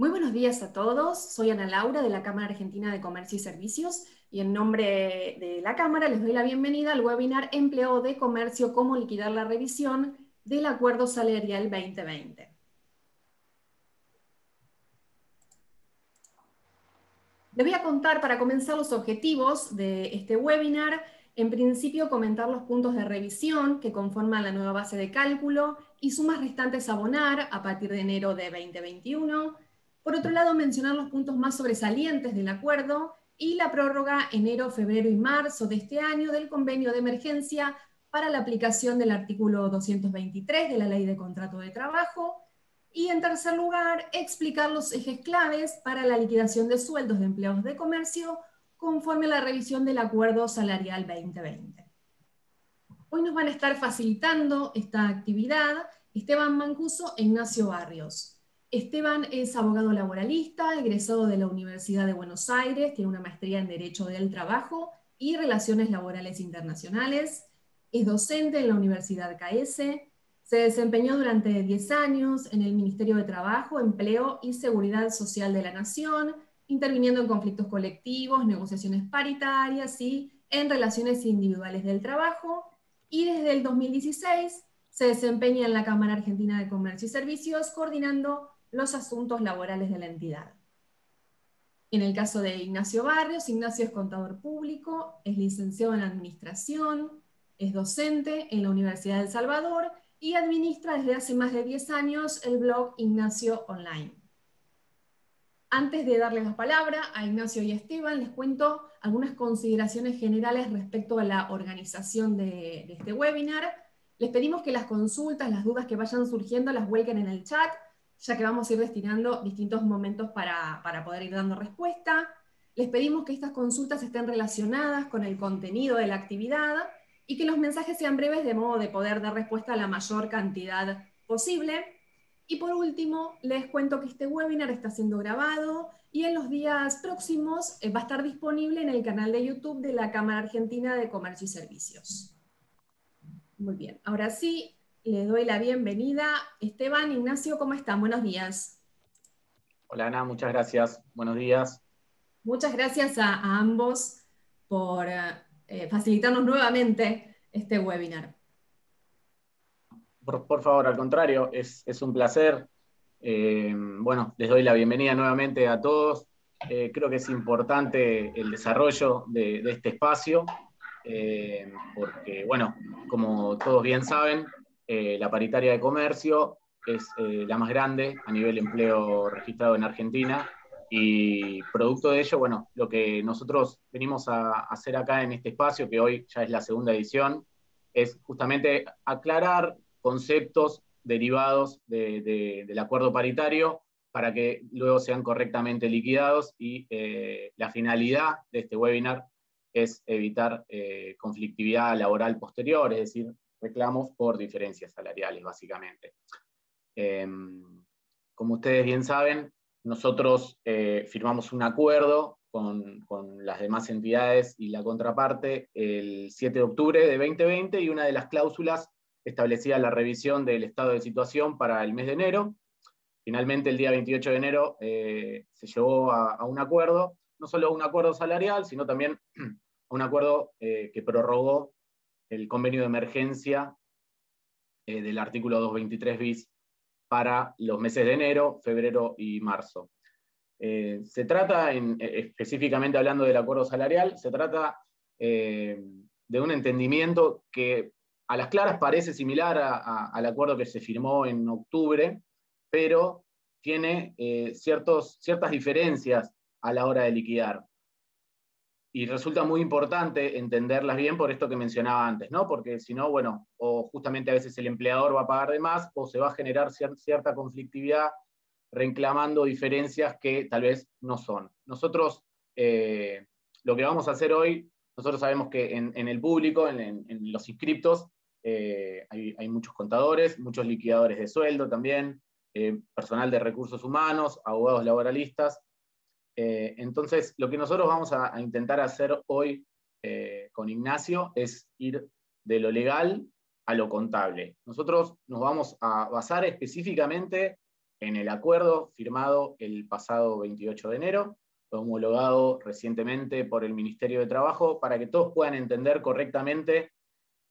Muy buenos días a todos. Soy Ana Laura de la Cámara Argentina de Comercio y Servicios y en nombre de la Cámara les doy la bienvenida al webinar Empleo de Comercio, cómo liquidar la revisión del Acuerdo Salarial 2020. Les voy a contar para comenzar los objetivos de este webinar. En principio, comentar los puntos de revisión que conforman la nueva base de cálculo y sumas restantes a abonar a partir de enero de 2021 por otro lado, mencionar los puntos más sobresalientes del acuerdo y la prórroga enero, febrero y marzo de este año del convenio de emergencia para la aplicación del artículo 223 de la Ley de Contrato de Trabajo. Y en tercer lugar, explicar los ejes claves para la liquidación de sueldos de empleados de comercio conforme a la revisión del Acuerdo Salarial 2020. Hoy nos van a estar facilitando esta actividad Esteban Mancuso e Ignacio Barrios. Esteban es abogado laboralista, egresado de la Universidad de Buenos Aires, tiene una maestría en Derecho del Trabajo y Relaciones Laborales Internacionales, es docente en la Universidad CAES, se desempeñó durante 10 años en el Ministerio de Trabajo, Empleo y Seguridad Social de la Nación, interviniendo en conflictos colectivos, negociaciones paritarias y en relaciones individuales del trabajo. Y desde el 2016 se desempeña en la Cámara Argentina de Comercio y Servicios, coordinando los asuntos laborales de la entidad. En el caso de Ignacio Barrios, Ignacio es contador público, es licenciado en administración, es docente en la Universidad de Salvador y administra desde hace más de 10 años el blog Ignacio Online. Antes de darle la palabra a Ignacio y a Esteban, les cuento algunas consideraciones generales respecto a la organización de, de este webinar. Les pedimos que las consultas, las dudas que vayan surgiendo, las vuelquen en el chat ya que vamos a ir destinando distintos momentos para, poder ir dando respuesta. Les pedimos que estas consultas estén relacionadas con el contenido de la actividad y que los mensajes sean breves de modo de poder dar respuesta a la mayor cantidad posible. Y por último, les cuento que este webinar está siendo grabado y en los días próximos eh, va a estar disponible en el canal de YouTube de la Cámara Argentina de Comercio y Servicios. Muy bien, ahora sí, le doy la bienvenida. Esteban, Ignacio, ¿cómo están? Buenos días. Hola Ana, muchas gracias. Buenos días. Muchas gracias a, ambos por eh, facilitarnos nuevamente este webinar. Por, favor, al contrario, es, un placer. Eh, bueno, les doy la bienvenida nuevamente a todos. Eh, creo que es importante el desarrollo de este espacio, porque, bueno, como todos bien saben, eh, la paritaria de comercio es eh, la más grande a nivel empleo registrado en Argentina y producto de ello, bueno, lo que nosotros venimos a hacer acá en este espacio, que hoy ya es la segunda edición, es justamente aclarar conceptos derivados del acuerdo paritario para que luego sean correctamente liquidados y eh, la finalidad de este webinar es evitar conflictividad laboral posterior, es decir, reclamos por diferencias salariales, básicamente. Em, como ustedes bien saben, nosotros eh, firmamos un acuerdo con, las demás entidades y la contraparte el 7 de octubre de 2020 y una de las cláusulas establecía la revisión del estado de situación para el mes de enero. Finalmente, el día 28 de enero eh, se llegó a, un acuerdo, no solo un acuerdo salarial, sino también un acuerdo eh, que prorrogó el convenio de emergencia eh, del artículo 223 bis para los meses de enero, febrero y marzo. Eh, se trata, e, específicamente hablando del acuerdo salarial, se trata eh, de un entendimiento que a las claras parece similar al acuerdo que se firmó en octubre, pero tiene ciertos, ciertas diferencias a la hora de liquidar y resulta muy importante entenderlas bien por esto que mencionaba antes, ¿no? Porque si no, bueno, o justamente a veces el empleador va a pagar de más o se va a generar cierta conflictividad reclamando diferencias que tal vez no son. Nosotros, eh, lo que vamos a hacer hoy, nosotros sabemos que en, el público, en, los inscriptos, eh, hay, muchos contadores, muchos liquidadores de sueldo también, eh, personal de recursos humanos, abogados laboralistas, eh, entonces, lo que nosotros vamos a, intentar hacer hoy eh, con Ignacio es ir de lo legal a lo contable. Nosotros nos vamos a basar específicamente en el acuerdo firmado el pasado 28 de enero, homologado recientemente por el Ministerio de Trabajo, para que todos puedan entender correctamente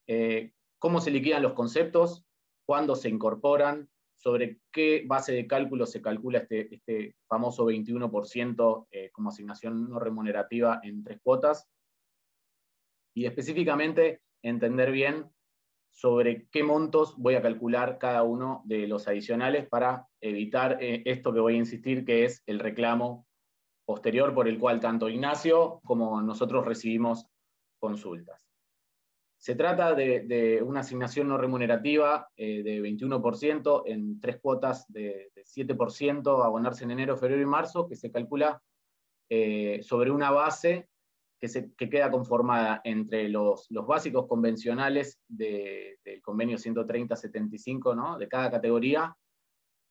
eh, cómo se liquidan los conceptos, cuándo se incorporan, sobre qué base de cálculo se calcula este, este famoso 21% eh, como asignación no remunerativa en tres cuotas. Y específicamente entender bien sobre qué montos voy a calcular cada uno de los adicionales para evitar eh, esto que voy a insistir, que es el reclamo posterior por el cual tanto Ignacio como nosotros recibimos consultas. Se trata de, una asignación no remunerativa eh, de 21% en tres cuotas de, 7% a abonarse en enero, febrero y marzo, que se calcula eh, sobre una base que, queda conformada entre los, básicos convencionales del convenio 130-75 de cada categoría,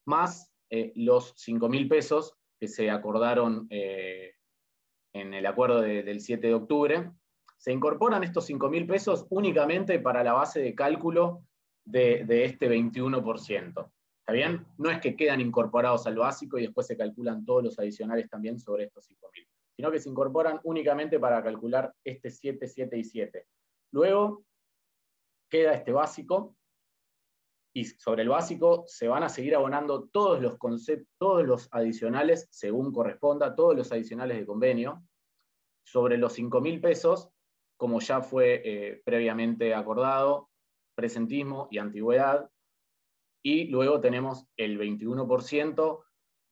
más eh, los 5.000 pesos que se acordaron en el acuerdo del 7 de octubre, se incorporan estos 5.000 mil pesos únicamente para la base de cálculo de, este 21%. ¿Está bien? No es que quedan incorporados al básico y después se calculan todos los adicionales también sobre estos 5.000. sino que se incorporan únicamente para calcular este 7, 7 y 7. Luego queda este básico, y sobre el básico se van a seguir abonando todos los conceptos, todos los adicionales según corresponda, todos los adicionales de convenio. Sobre los 5.000 mil pesos como ya fue eh, previamente acordado, presentismo y antigüedad. Y luego tenemos el 21%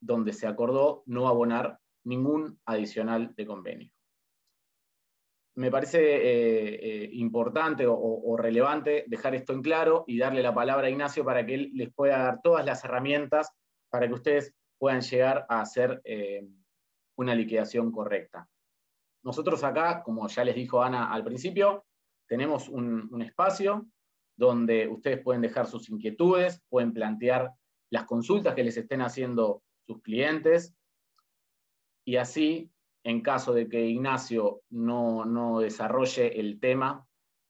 donde se acordó no abonar ningún adicional de convenio. Me parece eh, eh, importante o, o, relevante dejar esto en claro y darle la palabra a Ignacio para que él les pueda dar todas las herramientas para que ustedes puedan llegar a hacer una liquidación correcta. Nosotros acá, como ya les dijo Ana al principio, tenemos un, espacio donde ustedes pueden dejar sus inquietudes, pueden plantear las consultas que les estén haciendo sus clientes y así, en caso de que Ignacio no, desarrolle el tema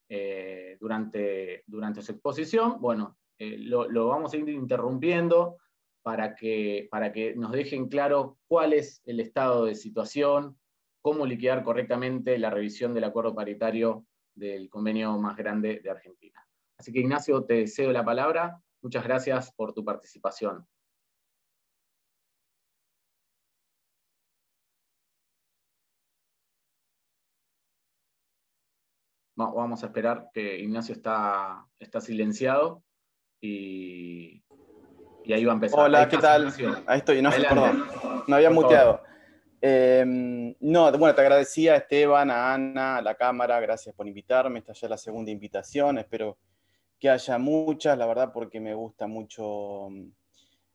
eh, durante, durante su exposición, bueno, eh, lo, vamos a ir interrumpiendo para que, para que nos dejen claro cuál es el estado de situación, cómo liquidar correctamente la revisión del acuerdo paritario del convenio más grande de Argentina. Así que Ignacio, te cedo la palabra. Muchas gracias por tu participación. Vamos a esperar que Ignacio está, está silenciado y, ahí va a empezar. Hola, ¿qué tal? Ahí estoy, no, perdón, no había muteado. Em, no, bueno, te agradecía a Esteban, a Ana, a la cámara, gracias por invitarme. Esta ya es la segunda invitación, espero que haya muchas, la verdad, porque me gusta mucho mm,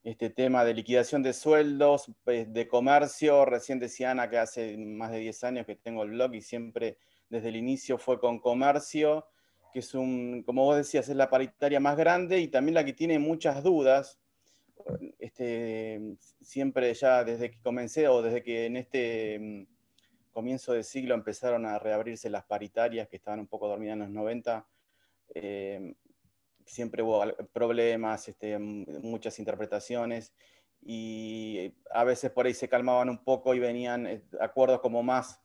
este tema de liquidación de sueldos, de comercio. Recién decía Ana que hace más de 10 años que tengo el blog y siempre desde el inicio fue con comercio, que es un, como vos decías, es la paritaria más grande y también la que tiene muchas dudas este, siempre ya desde que comencé o desde que en este mm, comienzo de siglo empezaron a reabrirse las paritarias que estaban un poco dormidas en los 90, eh, siempre hubo problemas, este, muchas interpretaciones y a veces por ahí se calmaban un poco y venían eh, acuerdos como más,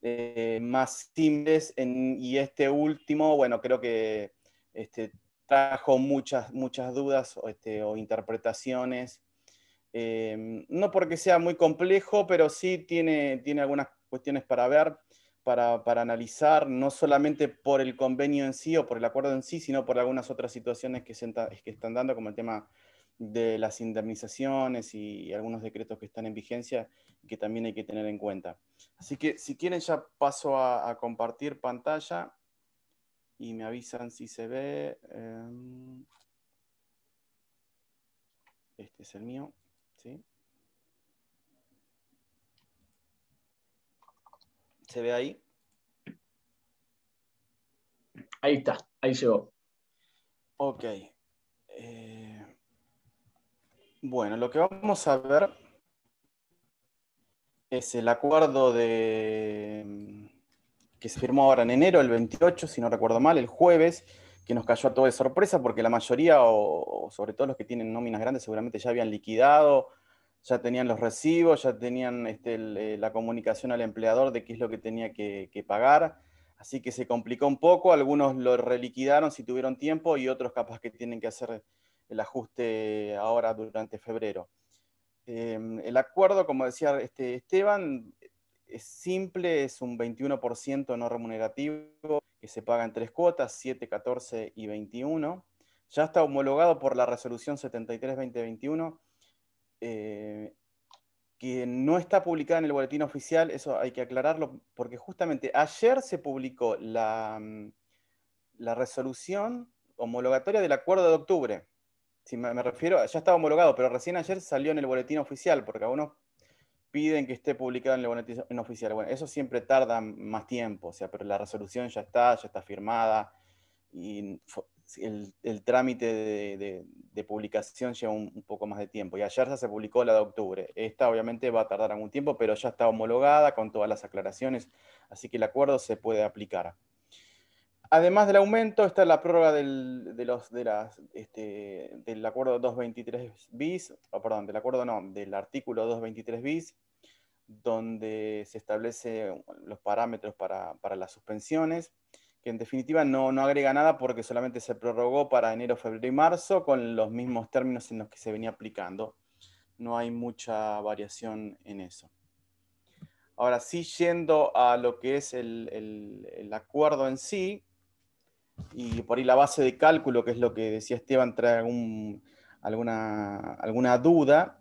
eh, más simples y este último, bueno, creo que este, trajo muchas, muchas dudas o este, interpretaciones. Em, no porque sea muy complejo, pero sí tiene, tiene algunas cuestiones para ver, para, analizar, no solamente por el convenio en sí o por el acuerdo en sí, sino por algunas otras situaciones que, están dando, como el tema de las indemnizaciones y algunos decretos que están en vigencia que también hay que tener en cuenta. Así que si quieren ya paso a compartir pantalla y me avisan si se ve. Em, este es el mío, ¿sí? ¿Se ve ahí? Ahí está, ahí llegó. Ok. Eh, bueno, lo que vamos a ver es el acuerdo de em, que se firmó ahora en enero, el 28, si no recuerdo mal, el jueves, que nos cayó a todos de sorpresa porque la mayoría, o, sobre todo los que tienen nóminas grandes, seguramente ya habían liquidado, ya tenían los recibos, ya tenían este, eh, la comunicación al empleador de qué es lo que tenía que, pagar. Así que se complicó un poco, algunos lo reliquidaron si tuvieron tiempo y otros capaz que tienen que hacer el ajuste ahora durante febrero. Em, el acuerdo, como decía este Esteban, es simple, es un 21% no remunerativo que se paga en tres cuotas, 7, 14 y 21. Ya está homologado por la resolución 73-2021, eh, que no está publicada en el boletín oficial, eso hay que aclararlo, porque justamente ayer se publicó la, mm, la resolución homologatoria del acuerdo de octubre. Si me, refiero, ya estaba homologado, pero recién ayer salió en el boletín oficial, porque no piden que esté publicada en el boletín oficial. Bueno, eso siempre tarda más tiempo, o sea, pero la resolución ya está, ya está firmada y el, trámite de, publicación lleva un, poco más de tiempo. Y ayer ya se publicó la de octubre. Esta obviamente va a tardar algún tiempo, pero ya está homologada con todas las aclaraciones, así que el acuerdo se puede aplicar. Además del aumento, está la prórroga del, de los, de las, este, del acuerdo 223 bis, o perdón, del acuerdo no, del artículo 223 bis, donde se establecen los parámetros para, las suspensiones, que en definitiva no, no agrega nada porque solamente se prorrogó para enero, febrero y marzo con los mismos términos en los que se venía aplicando. No hay mucha variación en eso. Ahora sí, yendo a lo que es el, acuerdo en sí, y por ahí la base de cálculo, que es lo que decía Esteban, trae alguna duda,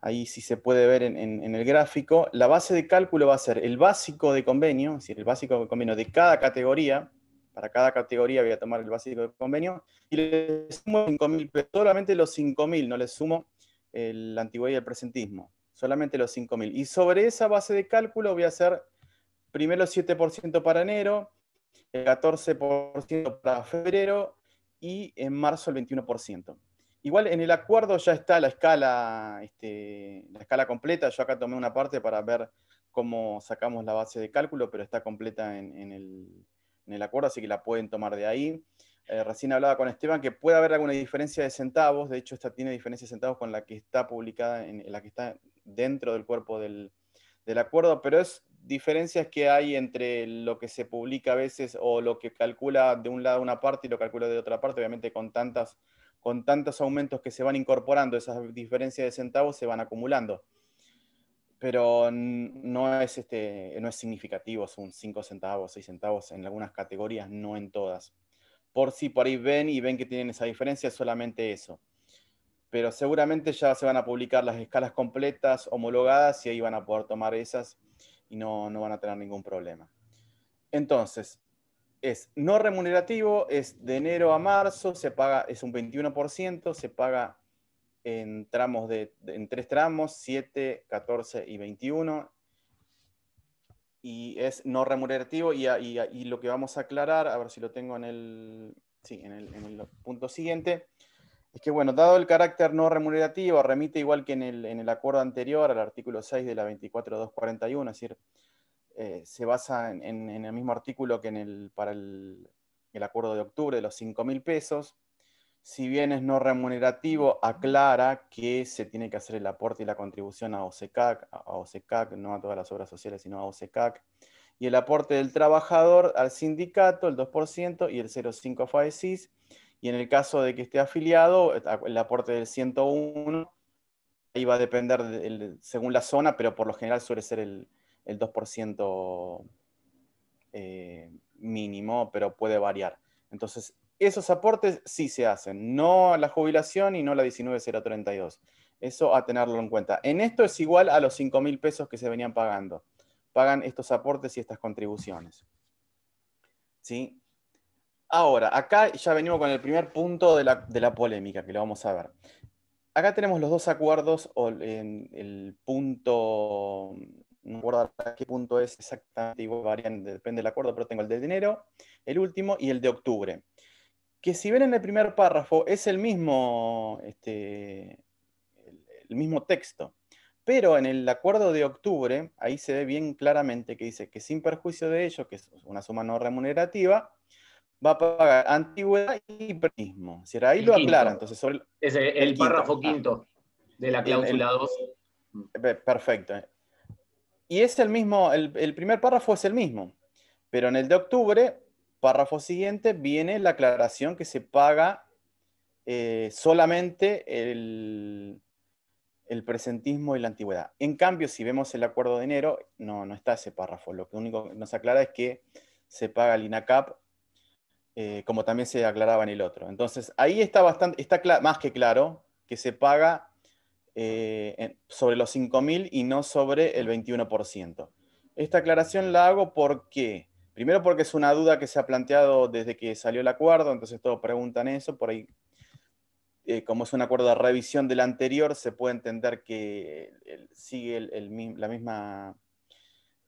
ahí sí se puede ver en, el gráfico, la base de cálculo va a ser el básico de convenio, es decir, el básico de convenio de cada categoría, para cada categoría voy a tomar el básico de convenio, y le sumo 5.000, pero solamente los 5.000, no le sumo eh, la antigüedad y el presentismo, solamente los 5.000. Y sobre esa base de cálculo voy a hacer primero 7% para enero, el 14% para febrero y en marzo el 21%. Igual en el acuerdo ya está la escala, este, la escala completa. Yo acá tomé una parte para ver cómo sacamos la base de cálculo, pero está completa en, el, acuerdo, así que la pueden tomar de ahí. Eh, recién hablaba con Esteban que puede haber alguna diferencia de centavos. De hecho, esta tiene diferencia de centavos con la que está publicada, la que está dentro del cuerpo del, del acuerdo, pero es diferencias que hay entre lo que se publica a veces o lo que calcula de un lado una parte y lo calcula de otra parte, obviamente con tantas con tantos aumentos que se van incorporando, esas diferencias de centavos se van acumulando. Pero no es, este, no es significativo, son 5 centavos, 6 centavos en algunas categorías, no en todas. Por si por ahí ven y ven que tienen esa diferencia, es solamente eso. Pero seguramente ya se van a publicar las escalas completas, homologadas, y ahí van a poder tomar esas y no, no van a tener ningún problema. Entonces, es no remunerativo, es de enero a marzo, se paga, es un 21%, se paga en tramos de, en tres tramos, 7, 14 y 21. Y es no remunerativo y, y, lo que vamos a aclarar, a ver si lo tengo en el, sí, en el, punto siguiente, es que, bueno, dado el carácter no remunerativo, remite igual que en el, en el acuerdo anterior al artículo 6 de la 24241, es decir, eh, se basa en, el mismo artículo que en el, para el, acuerdo de octubre de los 5 mil pesos. Si bien es no remunerativo, aclara que se tiene que hacer el aporte y la contribución a OSECAC, a OSECAC, no a todas las obras sociales, sino a OSECAC, y el aporte del trabajador al sindicato, el 2%, y el 0,5 a y en el caso de que esté afiliado, eh, el aporte del 101, ahí va a depender según la zona, pero por lo general suele ser el, el 2% eh, mínimo, pero puede variar. Entonces, esos aportes sí se hacen, no la jubilación y no la 19.032. Eso a tenerlo en cuenta. En esto es igual a los 5.000 pesos que se venían pagando. Pagan estos aportes y estas contribuciones. Ahora, acá ya venimos con el primer punto de la, polémica, que lo vamos a ver. Acá tenemos los dos acuerdos, o el punto no recuerdo a qué punto es exactamente, igual depende del acuerdo, pero tengo el de enero, el último y el de octubre. Que si ven en el primer párrafo es el mismo, este, el, mismo texto, pero en el acuerdo de octubre, ahí se ve bien claramente que dice que sin perjuicio de ello, que es una suma no remunerativa, va a pagar antigüedad y prismo. ahí lo aclara, entonces es el, párrafo quinto de la cláusula 2. Perfecto. Y es el mismo, el, primer párrafo es el mismo, pero en el de octubre, párrafo siguiente, viene la aclaración que se paga eh, solamente el, presentismo y la antigüedad. En cambio, si vemos el acuerdo de enero, no, no está ese párrafo. Lo que único que nos aclara es que se paga el INACAP, eh, como también se aclaraba en el otro. Entonces, ahí está, bastante, está más que claro que se paga eh, sobre los 5.000 y no sobre el 21%. Esta aclaración la hago porque, primero porque es una duda que se ha planteado desde que salió el acuerdo, entonces todos preguntan eso, por ahí, eh, como es un acuerdo de revisión del anterior, se puede entender que sigue la, misma,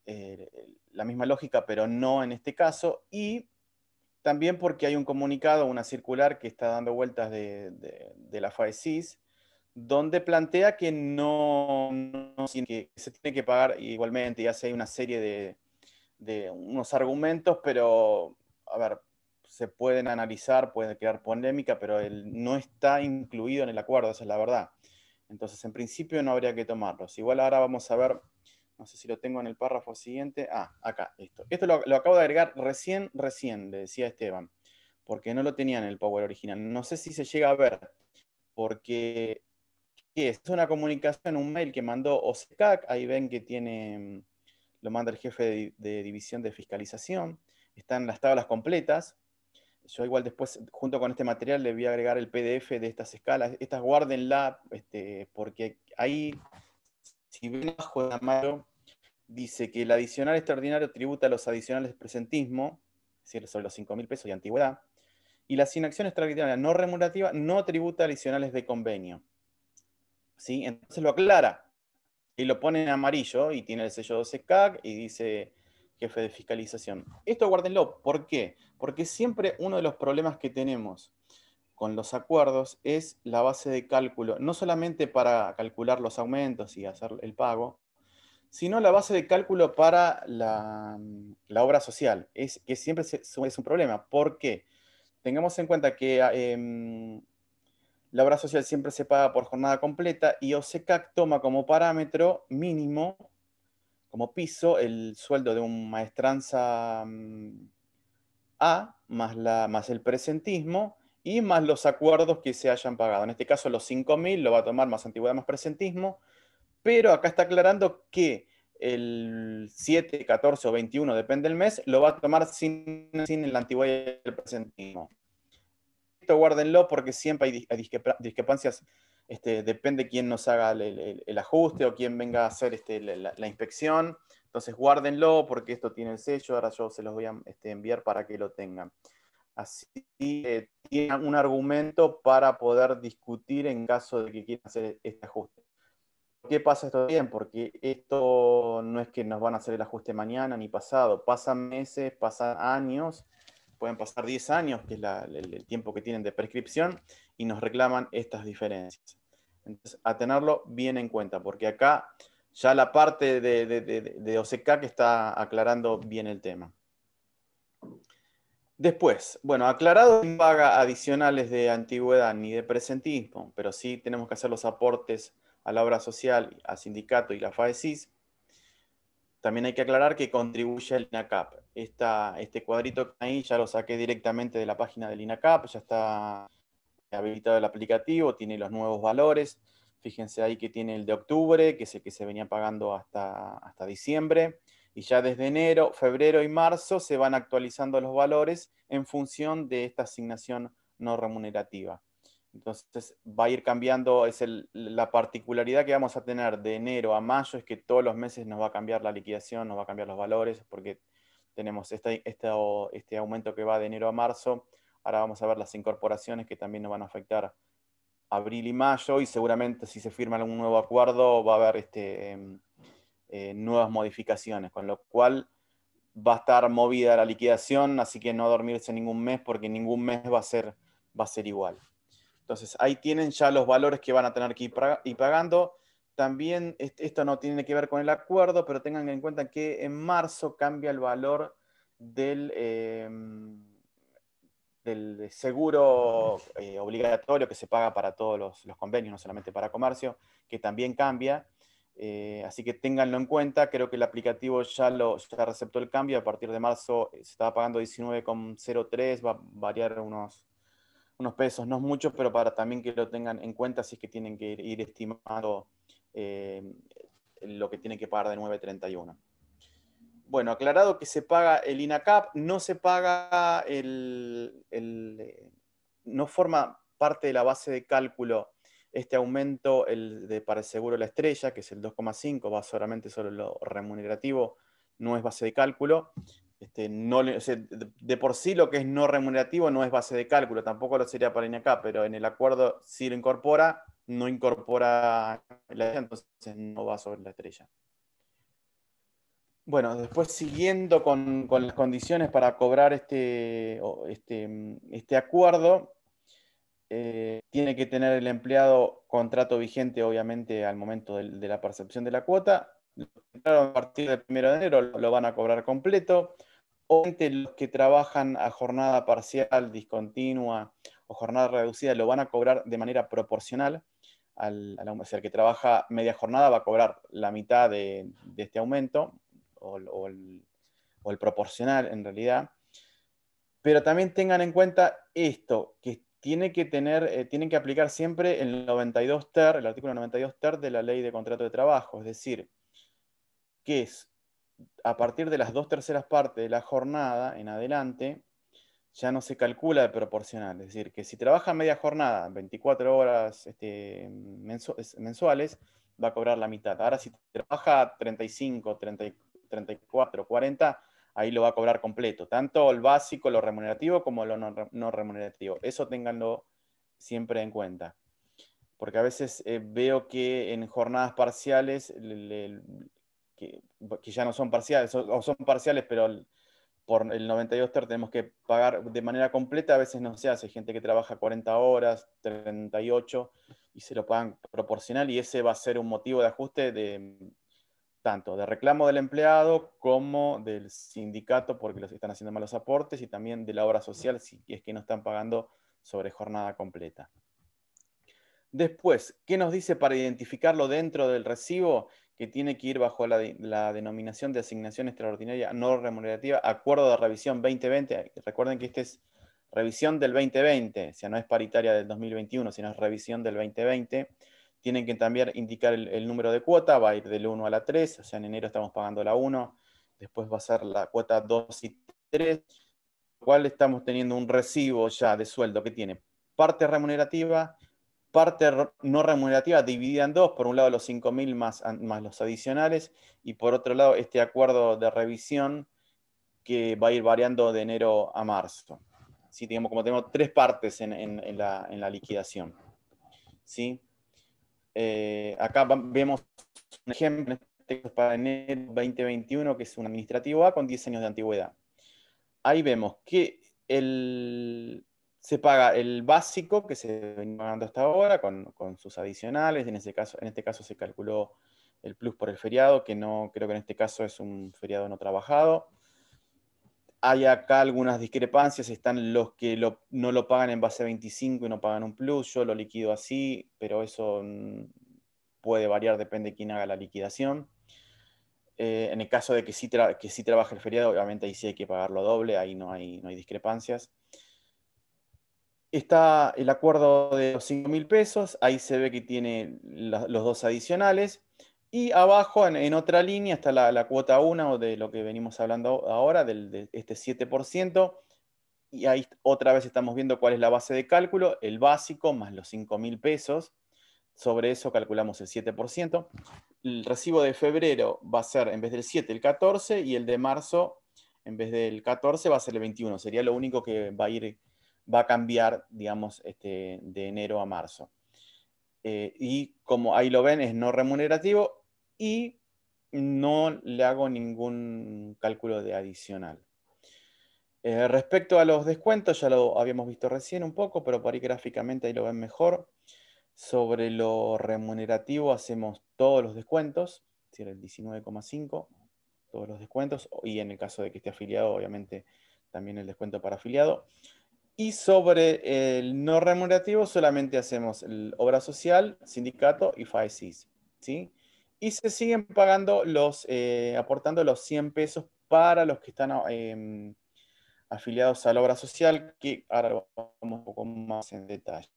eh, la misma lógica, pero no en este caso, y también porque hay un comunicado, una circular que está dando vueltas de, la FAESIS, donde plantea que no, se tiene que pagar igualmente, ya se hay una serie de, unos argumentos, pero a ver, se pueden analizar, puede quedar polémica, pero él no está incluido en el acuerdo, esa es la verdad. Entonces, en principio no habría que tomarlos. Igual ahora vamos a ver, no sé si lo tengo en el párrafo siguiente. Ah, acá, esto. Esto lo, lo acabo de agregar recién, recién, le decía Esteban, porque no lo tenía en el Power original. No sé si se llega a ver, porque es una comunicación, un mail que mandó OSCAC, ahí ven que tiene, mm, lo manda el jefe de, división de fiscalización, están las tablas completas. Yo igual después, junto con este material, le voy a agregar el PDF de estas escalas. Estas guárdenla, este, porque ahí, si ven a de mano, dice que el adicional extraordinario tributa a los adicionales de presentismo, es decir, sobre los 5 mil pesos de antigüedad, y las inacciones extraordinaria no remunerativa no tributa adicionales de convenio. ¿sí? Entonces lo aclara y lo pone en amarillo y tiene el sello 12CAC y dice jefe de fiscalización. Esto guárdenlo, ¿por qué? Porque siempre uno de los problemas que tenemos con los acuerdos es la base de cálculo, no solamente para calcular los aumentos y hacer el pago, sino la base de cálculo para la, obra social, es que siempre es un problema. ¿Por qué? Tengamos en cuenta que eh, la obra social siempre se paga por jornada completa y OSECAC toma como parámetro mínimo, como piso, el sueldo de una maestranza mm, A más, el presentismo y más los acuerdos que se hayan pagado. En este caso los 5.000 lo va a tomar más antigüedad más presentismo, pero acá está aclarando que el 7, 14 o 21, depende del mes, lo va a tomar sin, sin la antigüedad y el presentismo esto guárdenlo porque siempre hay discrepancias, este, depende quién nos haga el, ajuste o quién venga a hacer este, la, inspección. Entonces guárdenlo porque esto tiene el sello, ahora yo se los voy a este, enviar para que lo tengan. Así eh, tienen un argumento para poder discutir en caso de que quieran hacer este ajuste. qué pasa esto bien? Porque esto no es que nos van a hacer el ajuste mañana ni pasado, pasan meses, pasan años pueden pasar 10 años, que es el, tiempo que tienen de prescripción, y nos reclaman estas diferencias. Entonces, a tenerlo bien en cuenta, porque acá ya la parte de, OCK que está aclarando bien el tema. Después, bueno, aclarado no paga adicionales de antigüedad ni de presentismo, pero sí tenemos que hacer los aportes a la obra social, a sindicato y la FAESIS, También hay que aclarar que contribuye el NACAP este cuadrito ahí ya lo saqué directamente de la página del INACAP, ya está habilitado el aplicativo, tiene los nuevos valores. Fíjense ahí que tiene el de octubre, que es el que se venía pagando hasta, hasta diciembre. Y ya desde enero, febrero y marzo se van actualizando los valores en función de esta asignación no remunerativa. Entonces va a ir cambiando, es la particularidad que vamos a tener de enero a mayo es que todos los meses nos va a cambiar la liquidación, nos va a cambiar los valores, porque tenemos este, aumento que va de enero a marzo, ahora vamos a ver las incorporaciones que también nos van a afectar abril y mayo y seguramente si se firma algún nuevo acuerdo va a haber este, em, eh, nuevas modificaciones, con lo cual va a estar movida la liquidación, así que no dormirse ningún mes porque ningún mes va a ser, va a ser igual. Entonces ahí tienen ya los valores que van a tener que ir pagando. También esto no tiene que ver con el acuerdo, pero tengan en cuenta que en marzo cambia el valor del, em, del seguro eh, obligatorio que se paga para todos los, convenios, no solamente para comercio, que también cambia. Eh, así que ténganlo en cuenta, creo que el aplicativo ya, lo, ya receptó el cambio, a partir de marzo eh, se estaba pagando 19,03, va a variar unos unos pesos, no mucho, pero para también que lo tengan en cuenta si es que tienen que ir estimando eh, lo que tiene que pagar de 9.31. Bueno, aclarado que se paga el INACAP, no se paga el, eh, no forma parte de la base de cálculo este aumento el de, para el seguro la estrella, que es el 2,5, va solamente sobre lo remunerativo, no es base de cálculo. Este, no, de, por sí lo que es no remunerativo no es base de cálculo, tampoco lo sería para INACAP, pero en el acuerdo sí lo incorpora, no incorpora la estrella, entonces no va sobre la estrella. Bueno, después siguiendo con, las condiciones para cobrar este, este, este, acuerdo, eh, tiene que tener el empleado contrato vigente, obviamente, al momento de, la percepción de la cuota. A partir del 1 de enero lo, lo van a cobrar completo. Obviamente, los que trabajan a jornada parcial, discontinua o jornada reducida lo van a cobrar de manera proporcional al, el que trabaja media jornada va a cobrar la mitad de, este aumento, o, el, proporcional en realidad. Pero también tengan en cuenta esto, que tiene que tener, eh, tienen que aplicar siempre el 92 ter, el artículo 92 ter de la ley de contrato de trabajo, es decir, que es a partir de las dos terceras partes de la jornada en adelante, ya no se calcula de proporcional. Es decir, que si trabaja media jornada, 24 horas este, mensuales, va a cobrar la mitad. Ahora, si trabaja 35, 34, 40, ahí lo va a cobrar completo. Tanto el básico, lo remunerativo, como lo no, remunerativo. Eso tenganlo siempre en cuenta. Porque a veces eh, veo que en jornadas parciales, que, que, ya no son parciales, o son parciales, pero por el 92 TER tenemos que pagar de manera completa, a veces no se hace, hay gente que trabaja 40 horas, 38, y se lo pagan proporcional, y ese va a ser un motivo de ajuste de tanto de reclamo del empleado como del sindicato porque los están haciendo malos aportes y también de la obra social si es que no están pagando sobre jornada completa. Después, ¿qué nos dice para identificarlo dentro del recibo? que tiene que ir bajo la, denominación de asignación extraordinaria no remunerativa, acuerdo de revisión 2020. Recuerden que este es revisión del 2020, o sea, no es paritaria del 2021, sino es revisión del 2020. Tienen que también indicar el, número de cuota, va a ir del 1 a la 3, o sea, en enero estamos pagando la 1, después va a ser la cuota 2 y 3, cual estamos teniendo un recibo ya de sueldo que tiene parte remunerativa, parte no remunerativa dividida en dos, por un lado los 5.000 más, más los adicionales y por otro lado este acuerdo de revisión que va a ir variando de enero a marzo. ¿Sí? tenemos como tenemos tres partes en, la, liquidación. ¿Sí? Eh, acá vemos un ejemplo este para enero 2021, que es un administrativo A con 10 años de antigüedad. Ahí vemos que el, se paga el básico que se venía pagando hasta ahora con, sus adicionales, en, caso, en este caso se calculó el plus por el feriado, que no creo que en este caso es un feriado no trabajado. Hay acá algunas discrepancias, están los que no lo pagan en base a 25 y no pagan un plus, yo lo liquido así, pero eso mm, puede variar, depende de quién haga la liquidación. Eh, en el caso de que sí, que trabaje el feriado, obviamente ahí sí hay que pagarlo doble, ahí no hay, no hay discrepancias está el acuerdo de los 5 mil pesos, ahí se ve que tiene los dos adicionales. Y abajo, en, otra línea, está la, cuota 1 de lo que venimos hablando ahora, del, de este 7%. Y ahí otra vez estamos viendo cuál es la base de cálculo, el básico más los 5 mil pesos. Sobre eso calculamos el 7%. El recibo de febrero va a ser, en vez del 7, el 14, y el de marzo, en vez del 14, va a ser el 21. Sería lo único que va a ir va a cambiar, digamos, este, de enero a marzo. Eh, y como ahí lo ven, es no remunerativo y no le hago ningún cálculo de adicional. Eh, respecto a los descuentos, ya lo habíamos visto recién un poco, pero por ahí gráficamente ahí lo ven mejor. Sobre lo remunerativo hacemos todos los descuentos, es decir, el 19,5, todos los descuentos, y en el caso de que esté afiliado, obviamente también el descuento para afiliado. Y sobre el no remunerativo solamente hacemos obra social, sindicato y FAECIS. ¿sí? Y se siguen pagando los, eh, aportando los 100 pesos para los que están em, afiliados a la obra social, que ahora vamos un poco más en detalle.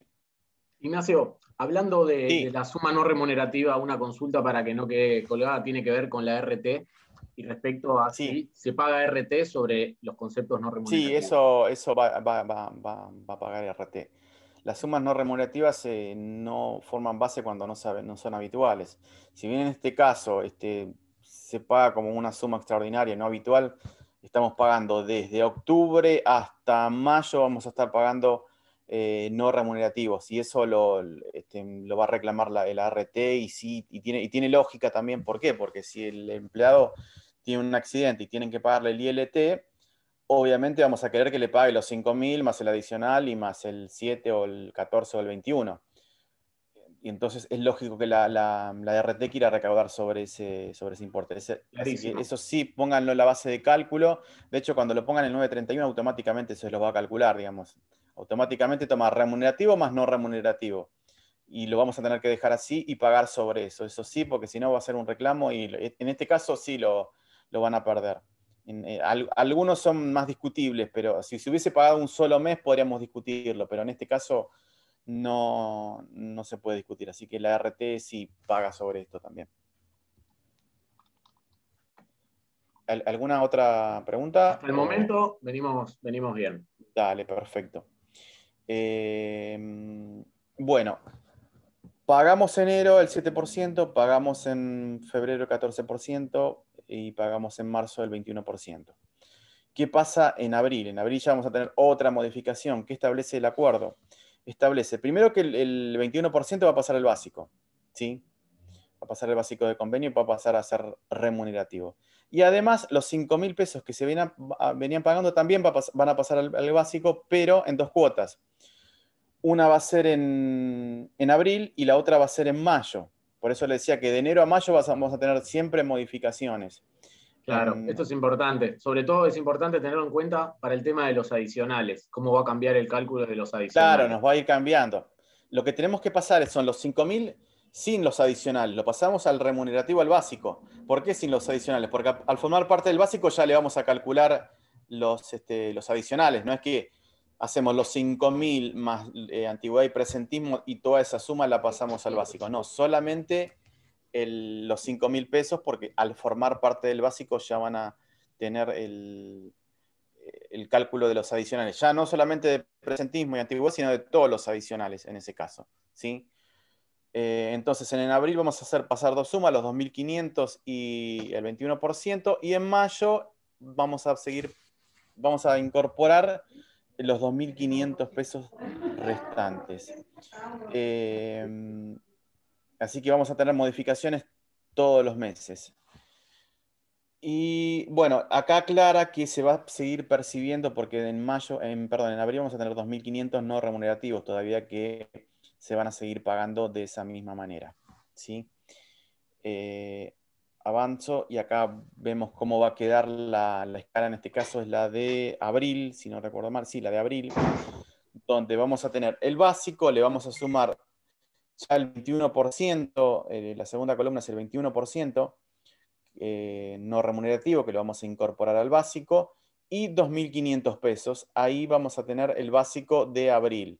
Ignacio, hablando de, de, la suma no remunerativa, una consulta para que no quede colgada, tiene que ver con la RT. Y respecto a si se paga RT sobre los conceptos no remunerativos. Sí, eso, eso va, a pagar RT. Las sumas no remunerativas eh, no forman base cuando no, saben no, son habituales. Si bien en este caso este, se paga como una suma extraordinaria, no habitual, estamos pagando desde octubre hasta mayo, vamos a estar pagando eh, no remunerativos. Y eso lo, este, lo va a reclamar la, el ART y, tiene, y tiene lógica también. ¿Por qué? Porque si el empleado tiene un accidente y tienen que pagarle el ILT, obviamente vamos a querer que le pague los 5.000 más el adicional y más el 7 o el 14 o el 21. Y entonces es lógico que la, la, quiera recaudar sobre ese, sobre ese importe. eso sí, pónganlo en la base de cálculo. De hecho, cuando lo pongan en el 931, automáticamente se los va a calcular, digamos automáticamente toma remunerativo más no remunerativo. Y lo vamos a tener que dejar así y pagar sobre eso. Eso sí, porque si no va a ser un reclamo y en este caso sí lo, lo van a perder. Eh, algunos son más discutibles, pero si se hubiese pagado un solo mes podríamos discutirlo, pero en este caso no, se puede discutir. Así que la RT sí paga sobre esto también. ¿Alguna otra pregunta? Hasta el momento venimos, venimos bien. Dale, perfecto. Em, bueno, pagamos enero el 7%, pagamos en febrero el 14% y pagamos en marzo el 21%. ¿Qué pasa en abril? En abril ya vamos a tener otra modificación. ¿Qué establece el acuerdo? Establece, primero que el, 21% va a pasar al básico, ¿sí? Va a pasar al básico de convenio y va a pasar a ser remunerativo. Y además, los 5 mil pesos que se venían, ah, venían pagando también van a pasar al, básico, pero en dos cuotas. Una va a ser en, abril y la otra va a ser en mayo. Por eso le decía que de enero a mayo vamos a tener siempre modificaciones. Claro, em, esto es importante. Sobre todo es importante tenerlo en cuenta para el tema de los adicionales, cómo va a cambiar el cálculo de los adicionales. Claro, nos va a ir cambiando. Lo que tenemos que pasar son los 5 mil sin los adicionales, lo pasamos al remunerativo al básico. ¿Por qué sin los adicionales? Porque al formar parte del básico ya le vamos a calcular los, este, los adicionales, no es que hacemos los 5.000 más eh, antigüedad y presentismo y toda esa suma la pasamos al básico, no, solamente los 5.000 pesos porque al formar parte del básico ya van a tener el, el cálculo de los adicionales, ya no solamente de presentismo y antigüedad, sino de todos los adicionales en ese caso, ¿sí? Eh, entonces, en abril vamos a hacer pasar dos sumas, los 2.500 y el 21%, y en mayo vamos a seguir, vamos a incorporar los 2.500 pesos restantes. Eh, así que vamos a tener modificaciones todos los meses. Y bueno, acá aclara que se va a seguir percibiendo porque en mayo, en, perdón, en abril vamos a tener 2.500 no remunerativos todavía que se van a seguir pagando de esa misma manera. ¿sí? Eh, avanzo y acá vemos cómo va a quedar la, escala, en este caso es la de abril, si no recuerdo mal, sí, la de abril, donde vamos a tener el básico, le vamos a sumar ya el 21%, eh, la segunda columna es el 21%, eh, no remunerativo, que lo vamos a incorporar al básico, y 2.500 pesos, ahí vamos a tener el básico de abril.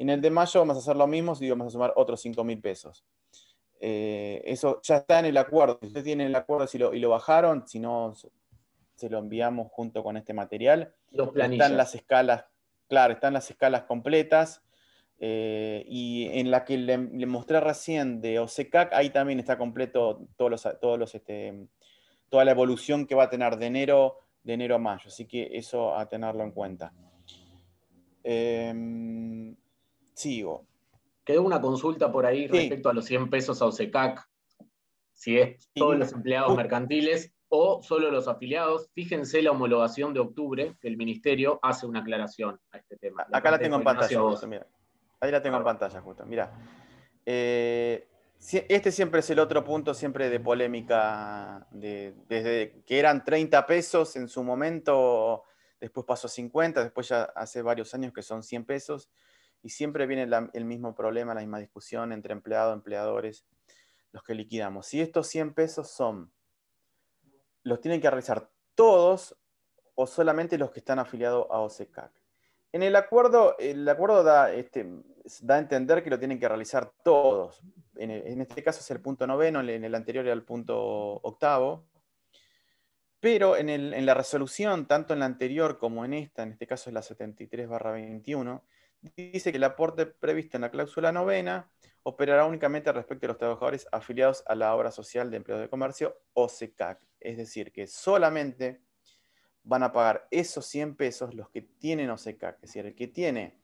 En el de mayo vamos a hacer lo mismo y vamos a sumar otros 5 mil pesos. Eh, eso ya está en el acuerdo. Si usted tiene el acuerdo y lo bajaron, si no, se lo enviamos junto con este material. Los Están las escalas, claro, están las escalas completas. Eh, y en la que le, mostré recién de OSECAC, ahí también está completo todos este, toda la evolución que va a tener de enero, de enero a mayo. Así que eso a tenerlo en cuenta. Eh, Sigo. Quedó una consulta por ahí respecto a los 100 pesos a OSECAC, si es todos los empleados mercantiles o solo los afiliados. Fíjense la homologación de octubre, que el ministerio hace una aclaración a este tema. Acá la tengo en pantalla, Ahí la tengo en pantalla, justo. Mira. Eh, este siempre es el otro punto, siempre de polémica, de, desde que eran 30 pesos en su momento, después pasó a 50, después ya hace varios años que son 100 pesos y siempre viene el mismo problema, la misma discusión entre empleados, empleadores, los que liquidamos. Si estos 100 pesos son, los tienen que realizar todos o solamente los que están afiliados a OCCAC. En el acuerdo, el acuerdo da, este, a entender que lo tienen que realizar todos. En, este caso es el punto noveno, en el anterior era el punto octavo. Pero en, en la resolución, tanto en la anterior como en esta, en este caso es la 73 21, dice que el aporte previsto en la cláusula novena operará únicamente respecto a los trabajadores afiliados a la obra social de empleo de comercio o Es decir, que solamente van a pagar esos 100 pesos los que tienen OSECAC. Es decir, el que tiene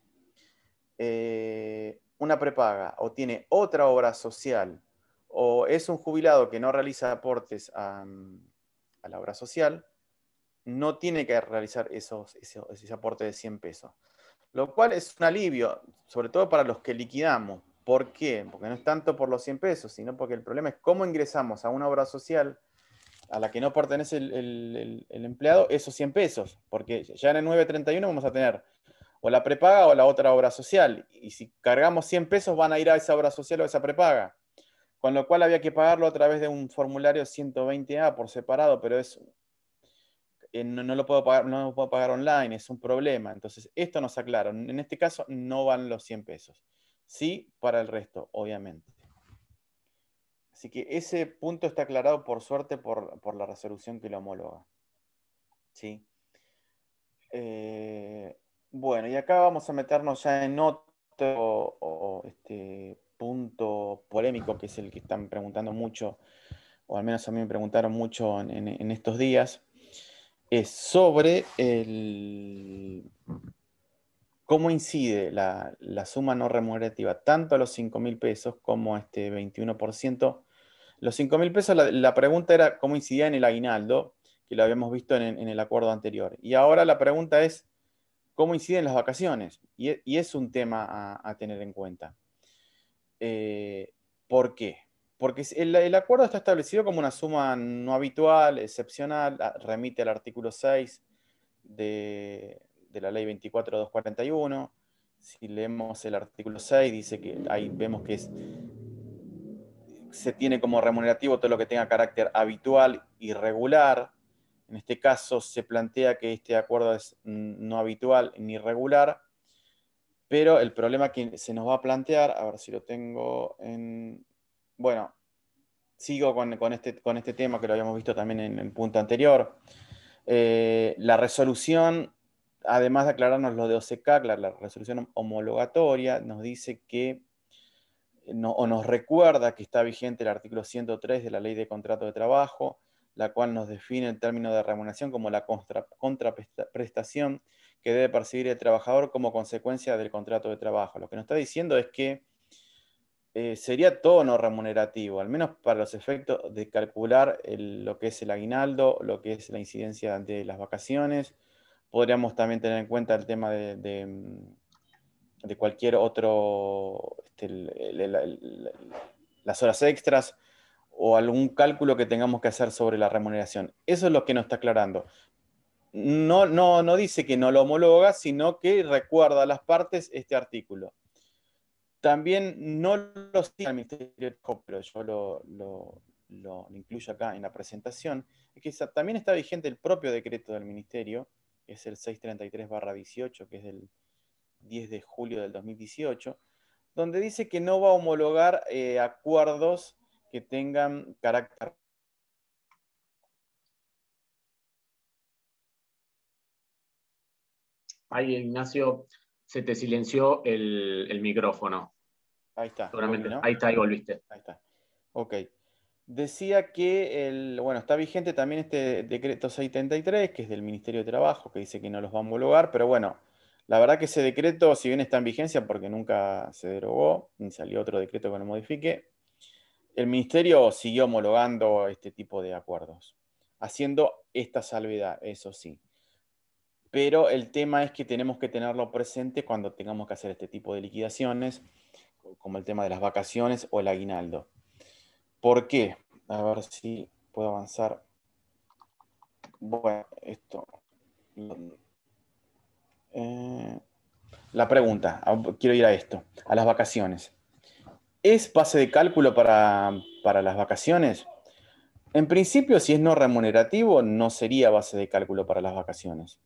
eh, una prepaga o tiene otra obra social o es un jubilado que no realiza aportes a, la obra social, no tiene que realizar esos, ese aporte de 100 pesos. Lo cual es un alivio, sobre todo para los que liquidamos. ¿Por qué? Porque no es tanto por los 100 pesos, sino porque el problema es cómo ingresamos a una obra social a la que no pertenece el, empleado esos 100 pesos. Porque ya en el 931 vamos a tener o la prepaga o la otra obra social. Y si cargamos 100 pesos van a ir a esa obra social o a esa prepaga. Con lo cual había que pagarlo a través de un formulario 120A por separado, pero es eh, no, lo puedo pagar, no puedo pagar online, es un problema. Entonces, esto nos aclaró. En este caso, no van los 100 pesos. Sí, para el resto, obviamente. Así que ese punto está aclarado, por suerte, por, la resolución que lo homóloga. ¿Sí? Eh, bueno, y acá vamos a meternos ya en otro este, punto polémico, que es el que están preguntando mucho, o al menos a mí me preguntaron mucho en estos días, es sobre el, cómo incide la, suma no remunerativa, tanto a los 5 mil pesos como a este 21%. Los 5 mil pesos, la, pregunta era cómo incidía en el aguinaldo, que lo habíamos visto en, el acuerdo anterior. Y ahora la pregunta es cómo inciden las vacaciones. Y, es un tema a, tener en cuenta. Eh, ¿Por qué? Porque el, acuerdo está establecido como una suma no habitual, excepcional, remite al artículo 6 de, la ley 24241. Si leemos el artículo 6, dice que ahí vemos que se tiene como remunerativo todo lo que tenga carácter habitual y regular. En este caso se plantea que este acuerdo es no habitual ni regular, pero el problema que se nos va a plantear, a ver si lo tengo en bueno, sigo este, con, este, tema que lo habíamos visto también en el punto anterior. Eh, la resolución, además de aclararnos lo de OCK, la, resolución homologatoria, nos dice que, o nos recuerda que está vigente el artículo 103 de la Ley de Contrato de Trabajo, la cual nos define el término de remuneración como la contraprestación que debe percibir el trabajador como consecuencia del contrato de trabajo. Lo que nos está diciendo es que eh, sería todo no remunerativo, al menos para los efectos de calcular lo que es el aguinaldo, lo que es la incidencia de las vacaciones. Podríamos también tener en cuenta el tema de, mm, cualquier otro, este, las horas extras o algún cálculo que tengamos que hacer sobre la remuneración. Eso es lo que nos está aclarando. No, no, no dice que no lo homologa, sino que recuerda a las partes este artículo. También no lo sigue el Ministerio de pero yo lo, incluyo acá en la presentación, es que también está vigente el propio decreto del Ministerio, que es el 633-18, que es del 10 de julio del 2018, donde dice que no va a homologar eh, acuerdos que tengan carácter Ay, Ignacio, se te silenció el, micrófono. Ahí está. Ahí está, ahí volviste. Ahí está. Ok. Decía que, el, bueno, está vigente también este decreto 633, que es del Ministerio de Trabajo, que dice que no los va a homologar, pero bueno, la verdad que ese decreto, si bien está en vigencia, porque nunca se derogó, ni salió otro decreto que lo modifique, el Ministerio siguió homologando este tipo de acuerdos, haciendo esta salvedad, eso sí, pero el tema es que tenemos que tenerlo presente cuando tengamos que hacer este tipo de liquidaciones, como el tema de las vacaciones o el aguinaldo. ¿Por qué? A ver si puedo avanzar. Bueno, esto. Eh, la pregunta, ah, quiero ir a esto, a las vacaciones. ¿Es base de cálculo para las vacaciones? En principio, si es no remunerativo, no sería base de cálculo para las vacaciones.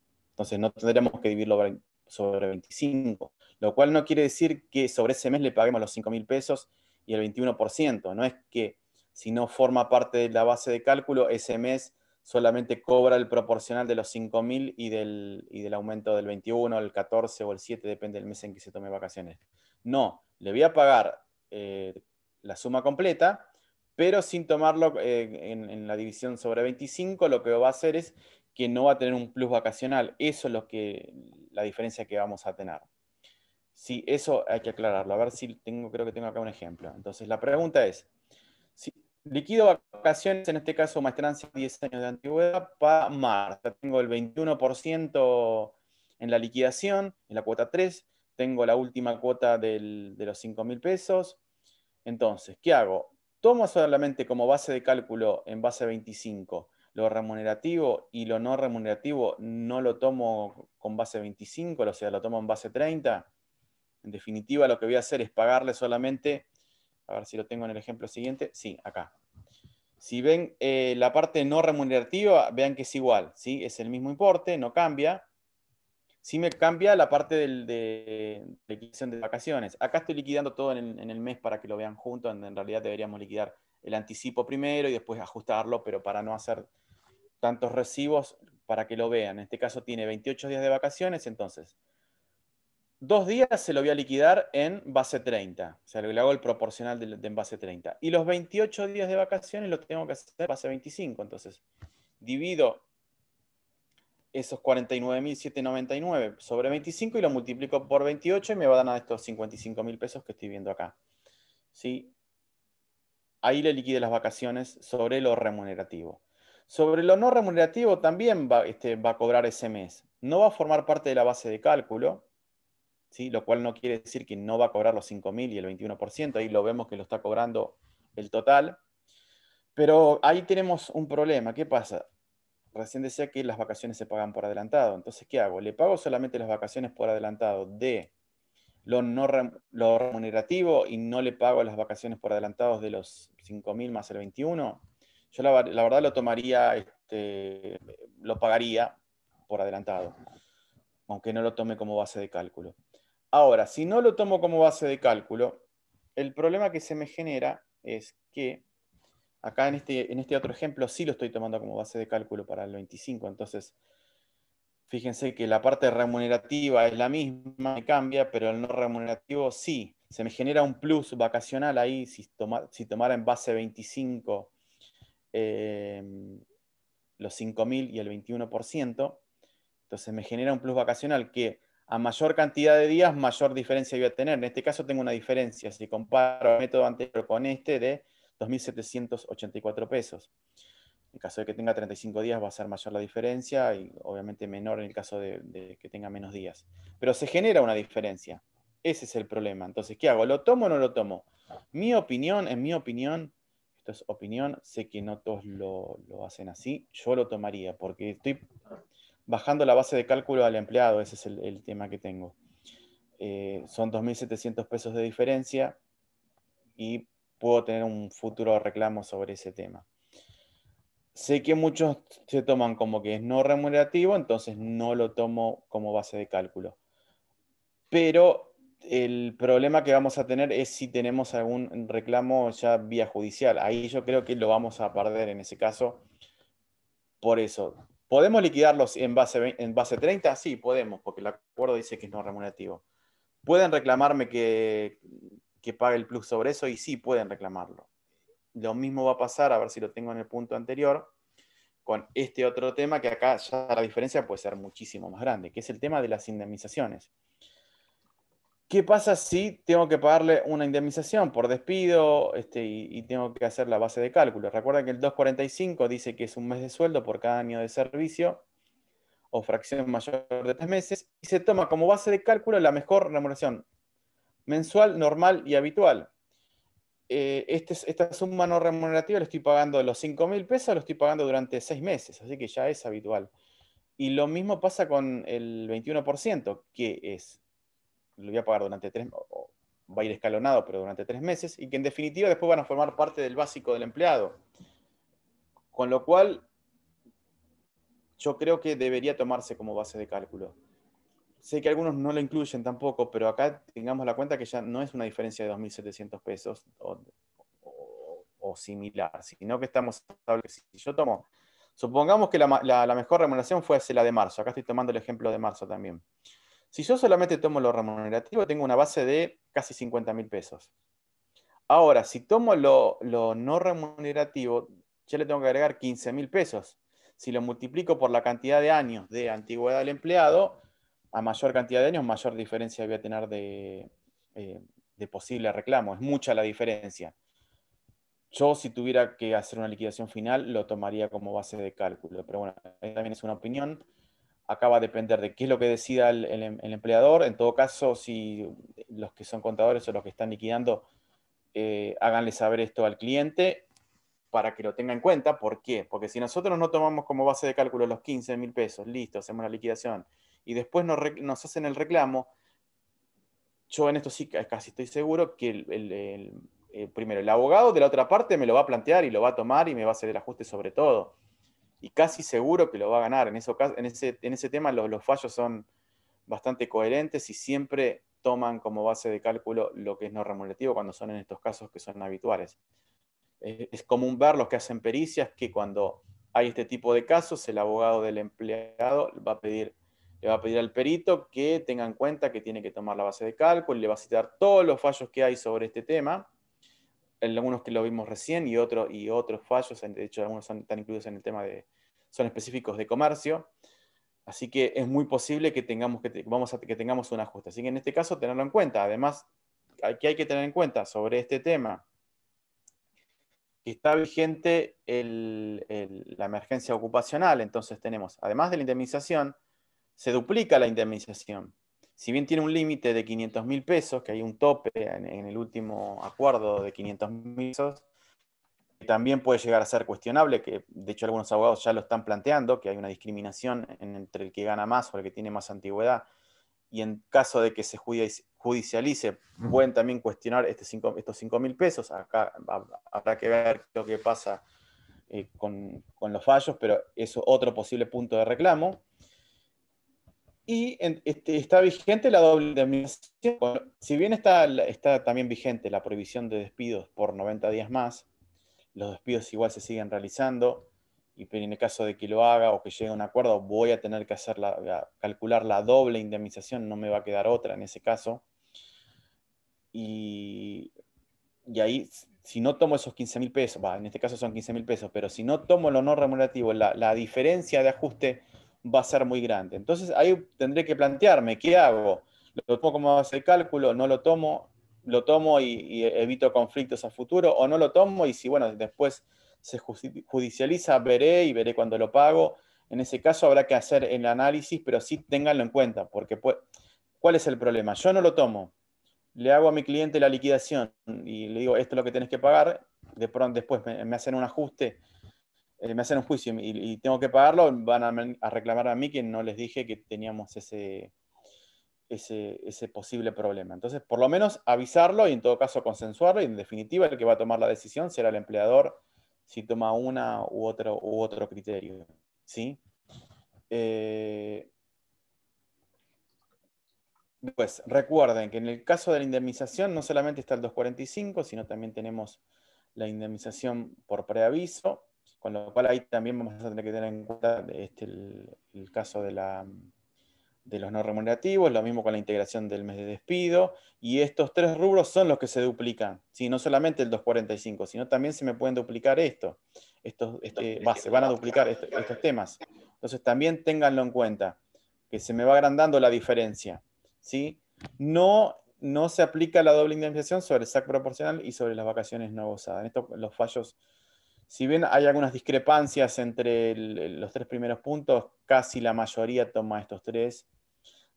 Entonces no tendremos que dividirlo sobre 25, lo cual no quiere decir que sobre ese mes le paguemos los 5 mil pesos y el 21%. No es que si no forma parte de la base de cálculo, ese mes solamente cobra el proporcional de los 5.000 mil y del, del aumento del 21, el 14 o el 7, depende del mes en que se tome vacaciones. No, le voy a pagar eh, la suma completa, pero sin tomarlo eh, en, la división sobre 25, lo que va a hacer es que no va a tener un plus vacacional. Eso es lo que, la diferencia que vamos a tener. Sí, eso hay que aclararlo. A ver si tengo, creo que tengo acá un ejemplo. Entonces, la pregunta es, si liquido vacaciones, en este caso maestrancia, 10 años de antigüedad, para marzo, Tengo el 21% en la liquidación, en la cuota 3, tengo la última cuota de los 5 mil pesos. Entonces, ¿qué hago? Tomo solamente como base de cálculo en base 25 lo remunerativo y lo no remunerativo no lo tomo con base 25, o sea, lo tomo en base 30. En definitiva, lo que voy a hacer es pagarle solamente, a ver si lo tengo en el ejemplo siguiente, sí, acá. Si ven eh, la parte no remunerativa, vean que es igual, ¿sí? es el mismo importe, no cambia. Sí me cambia la parte de, liquidación de vacaciones. Acá estoy liquidando todo en, el mes para que lo vean juntos, en realidad deberíamos liquidar el anticipo primero y después ajustarlo, pero para no hacer tantos recibos para que lo vean. En este caso tiene 28 días de vacaciones, entonces dos días se lo voy a liquidar en base 30. O sea, le hago el proporcional de, en base 30. Y los 28 días de vacaciones lo tengo que hacer en base 25. Entonces, divido esos 49.799 sobre 25 y lo multiplico por 28 y me va a dar estos 55.000 pesos que estoy viendo acá. ¿Sí? ahí le liquide las vacaciones sobre lo remunerativo. Sobre lo no remunerativo también este, va, a cobrar ese mes. No va a formar parte de la base de cálculo, ¿sí? lo cual no quiere decir que no va a cobrar los 5.000 y el 21%, ahí lo vemos que lo está cobrando el total. Pero ahí tenemos un problema. ¿Qué pasa? Recién decía que las vacaciones se pagan por adelantado. Entonces, ¿qué hago? ¿Le pago solamente las vacaciones por adelantado de lo, no, lo remunerativo y no le pago las vacaciones por adelantados de los 5.000 más el 21, yo la, verdad lo tomaría, este, lo pagaría por adelantado, aunque no lo tome como base de cálculo. Ahora, si no lo tomo como base de cálculo, el problema que se me genera es que acá en este, en este otro ejemplo sí lo estoy tomando como base de cálculo para el 25, entonces Fíjense que la parte remunerativa es la misma, me cambia, pero el no remunerativo sí. Se me genera un plus vacacional ahí si, tomara en base 25 eh, los 5.000 y el 21%. Entonces me genera un plus vacacional que a mayor cantidad de días, mayor diferencia voy a tener. En este caso tengo una diferencia, si comparo el método anterior con este, de 2.784 pesos. En caso de que tenga 35 días va a ser mayor la diferencia y obviamente menor en el caso de, que tenga menos días. Pero se genera una diferencia. Ese es el problema. Entonces, ¿qué hago? ¿Lo tomo o no lo tomo? Mi opinión, en mi opinión, esto es opinión, sé que no todos lo, hacen así, yo lo tomaría porque estoy bajando la base de cálculo al empleado, ese es el, tema que tengo. Eh, son 2.700 pesos de diferencia y puedo tener un futuro reclamo sobre ese tema sé que muchos se toman como que es no remunerativo, entonces no lo tomo como base de cálculo. Pero el problema que vamos a tener es si tenemos algún reclamo ya vía judicial. Ahí yo creo que lo vamos a perder en ese caso. Por eso, ¿podemos liquidarlos en base, en base 30? Sí, podemos, porque el acuerdo dice que es no remunerativo. ¿Pueden reclamarme que, que pague el plus sobre eso? Y sí, pueden reclamarlo. Lo mismo va a pasar, a ver si lo tengo en el punto anterior, con este otro tema que acá ya la diferencia puede ser muchísimo más grande, que es el tema de las indemnizaciones. ¿Qué pasa si tengo que pagarle una indemnización por despido este, y, tengo que hacer la base de cálculo? Recuerden que el 245 dice que es un mes de sueldo por cada año de servicio o fracción mayor de tres meses y se toma como base de cálculo la mejor remuneración mensual, normal y habitual. Eh, este esta suma no remunerativa la estoy pagando los 5 mil pesos, lo estoy pagando durante 6 meses, así que ya es habitual. Y lo mismo pasa con el 21%, que es, lo voy a pagar durante 3 va a ir escalonado, pero durante 3 meses, y que en definitiva después van a formar parte del básico del empleado. Con lo cual, yo creo que debería tomarse como base de cálculo sé que algunos no lo incluyen tampoco, pero acá tengamos la cuenta que ya no es una diferencia de 2.700 pesos o, similar, sino que estamos yo tomo, supongamos que la, mejor remuneración fue la de marzo, acá estoy tomando el ejemplo de marzo también. Si yo solamente tomo lo remunerativo, tengo una base de casi 50.000 pesos. Ahora, si tomo lo, no remunerativo, ya le tengo que agregar 15.000 pesos. Si lo multiplico por la cantidad de años de antigüedad del empleado, a mayor cantidad de años, mayor diferencia voy a tener de, eh, de posible reclamo. Es mucha la diferencia. Yo si tuviera que hacer una liquidación final, lo tomaría como base de cálculo. Pero bueno, también es una opinión. acaba a depender de qué es lo que decida em-, el, empleador. En todo caso, si los que son contadores o los que están liquidando, eh, háganle saber esto al cliente para que lo tenga en cuenta. ¿Por qué? Porque si nosotros no tomamos como base de cálculo los 15 mil pesos, listo, hacemos la liquidación y después nos, hacen el reclamo, yo en esto sí casi estoy seguro que el, eh, primero, el abogado de la otra parte me lo va a plantear y lo va a tomar y me va a hacer el ajuste sobre todo. Y casi seguro que lo va a ganar. En, en, ese, en ese tema los, fallos son bastante coherentes y siempre toman como base de cálculo lo que es no remunerativo cuando son en estos casos que son habituales. es común ver los que hacen pericias que cuando hay este tipo de casos, el abogado del empleado va a pedir le va a pedir al perito que tenga en cuenta que tiene que tomar la base de cálculo, y le va a citar todos los fallos que hay sobre este tema, algunos que lo vimos recién y, otro, y otros fallos, de hecho algunos están incluidos en el tema de, son específicos de comercio, así que es muy posible que tengamos, que, vamos a, que tengamos un ajuste. Así que en este caso tenerlo en cuenta, además, aquí hay que tener en cuenta sobre este tema? que está vigente la emergencia ocupacional, entonces tenemos, además de la indemnización, se duplica la indemnización. Si bien tiene un límite de 500 mil pesos, que hay un tope en, el último acuerdo de 500 mil pesos, que también puede llegar a ser cuestionable, que de hecho algunos abogados ya lo están planteando, que hay una discriminación entre el que gana más o el que tiene más antigüedad, y en caso de que se judicialice, pueden también cuestionar este cinco, estos 5 mil pesos. Acá habrá que ver lo que pasa eh, con, con los fallos, pero es otro posible punto de reclamo y este, está vigente la doble indemnización. si bien está, también vigente la prohibición de despidos por 90 días más, los despidos igual se siguen realizando pero en el caso de que lo haga o que llegue a un acuerdo voy a tener que hacer calcular la doble indemnización, no me va a quedar otra en ese caso. Y, ahí, si no tomo esos 15 mil pesos, en este caso son 15 mil pesos, pero si no tomo lo no remunerativo, la diferencia de ajuste va a ser muy grande. Entonces ahí tendré que plantearme, ¿qué hago? ¿Lo tomo como base de cálculo? ¿No lo tomo? ¿Lo tomo y, evito conflictos a futuro? ¿O no lo tomo? Y si, bueno, después se judicializa, veré y veré cuándo lo pago. En ese caso habrá que hacer el análisis, pero sí ténganlo en cuenta, porque ¿cuál es el problema? Yo no lo tomo. Le hago a mi cliente la liquidación y le digo, esto es lo que tenés que pagar. De pronto después me hacen un ajuste eh, me hacen un juicio y, tengo que pagarlo, van a, reclamar a mí que no les dije que teníamos ese, ese, posible problema. Entonces, por lo menos avisarlo y en todo caso consensuarlo y en definitiva el que va a tomar la decisión será el empleador si toma una u otro, u otro criterio. ¿sí? Eh, pues recuerden que en el caso de la indemnización no solamente está el 245, sino también tenemos la indemnización por preaviso, con lo cual ahí también vamos a tener que tener en cuenta este, el, caso de, la, de los no remunerativos, lo mismo con la integración del mes de despido, y estos tres rubros son los que se duplican, si no solamente el 245, sino también se me pueden duplicar esto, estos, este, se van a duplicar este, estos, temas. Entonces también ténganlo en cuenta, que se me va agrandando la diferencia. ¿sí? No no se aplica la doble indemnización sobre el SAC proporcional y sobre las vacaciones no gozadas. En esto los fallos si bien hay algunas discrepancias entre los tres primeros puntos, casi la mayoría toma estos tres.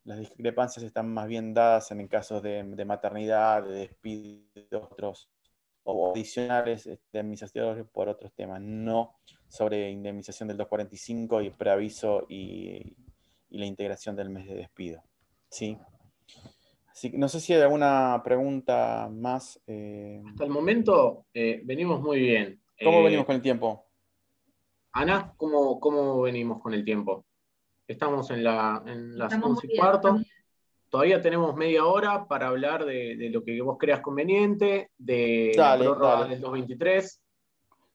Las discrepancias están más bien dadas en casos de, de maternidad, de despidos, otros, o adicionales este, de por otros temas, no sobre indemnización del 245 y preaviso y, la integración del mes de despido. ¿sí? Así que no sé si hay alguna pregunta más. Eh. Hasta el momento eh, venimos muy bien. ¿Cómo eh, venimos con el tiempo? Ana, ¿cómo, ¿cómo, venimos con el tiempo? Estamos en, la, en las 11 y cuarto. Todavía tenemos media hora para hablar de, lo que vos creas conveniente, de los la del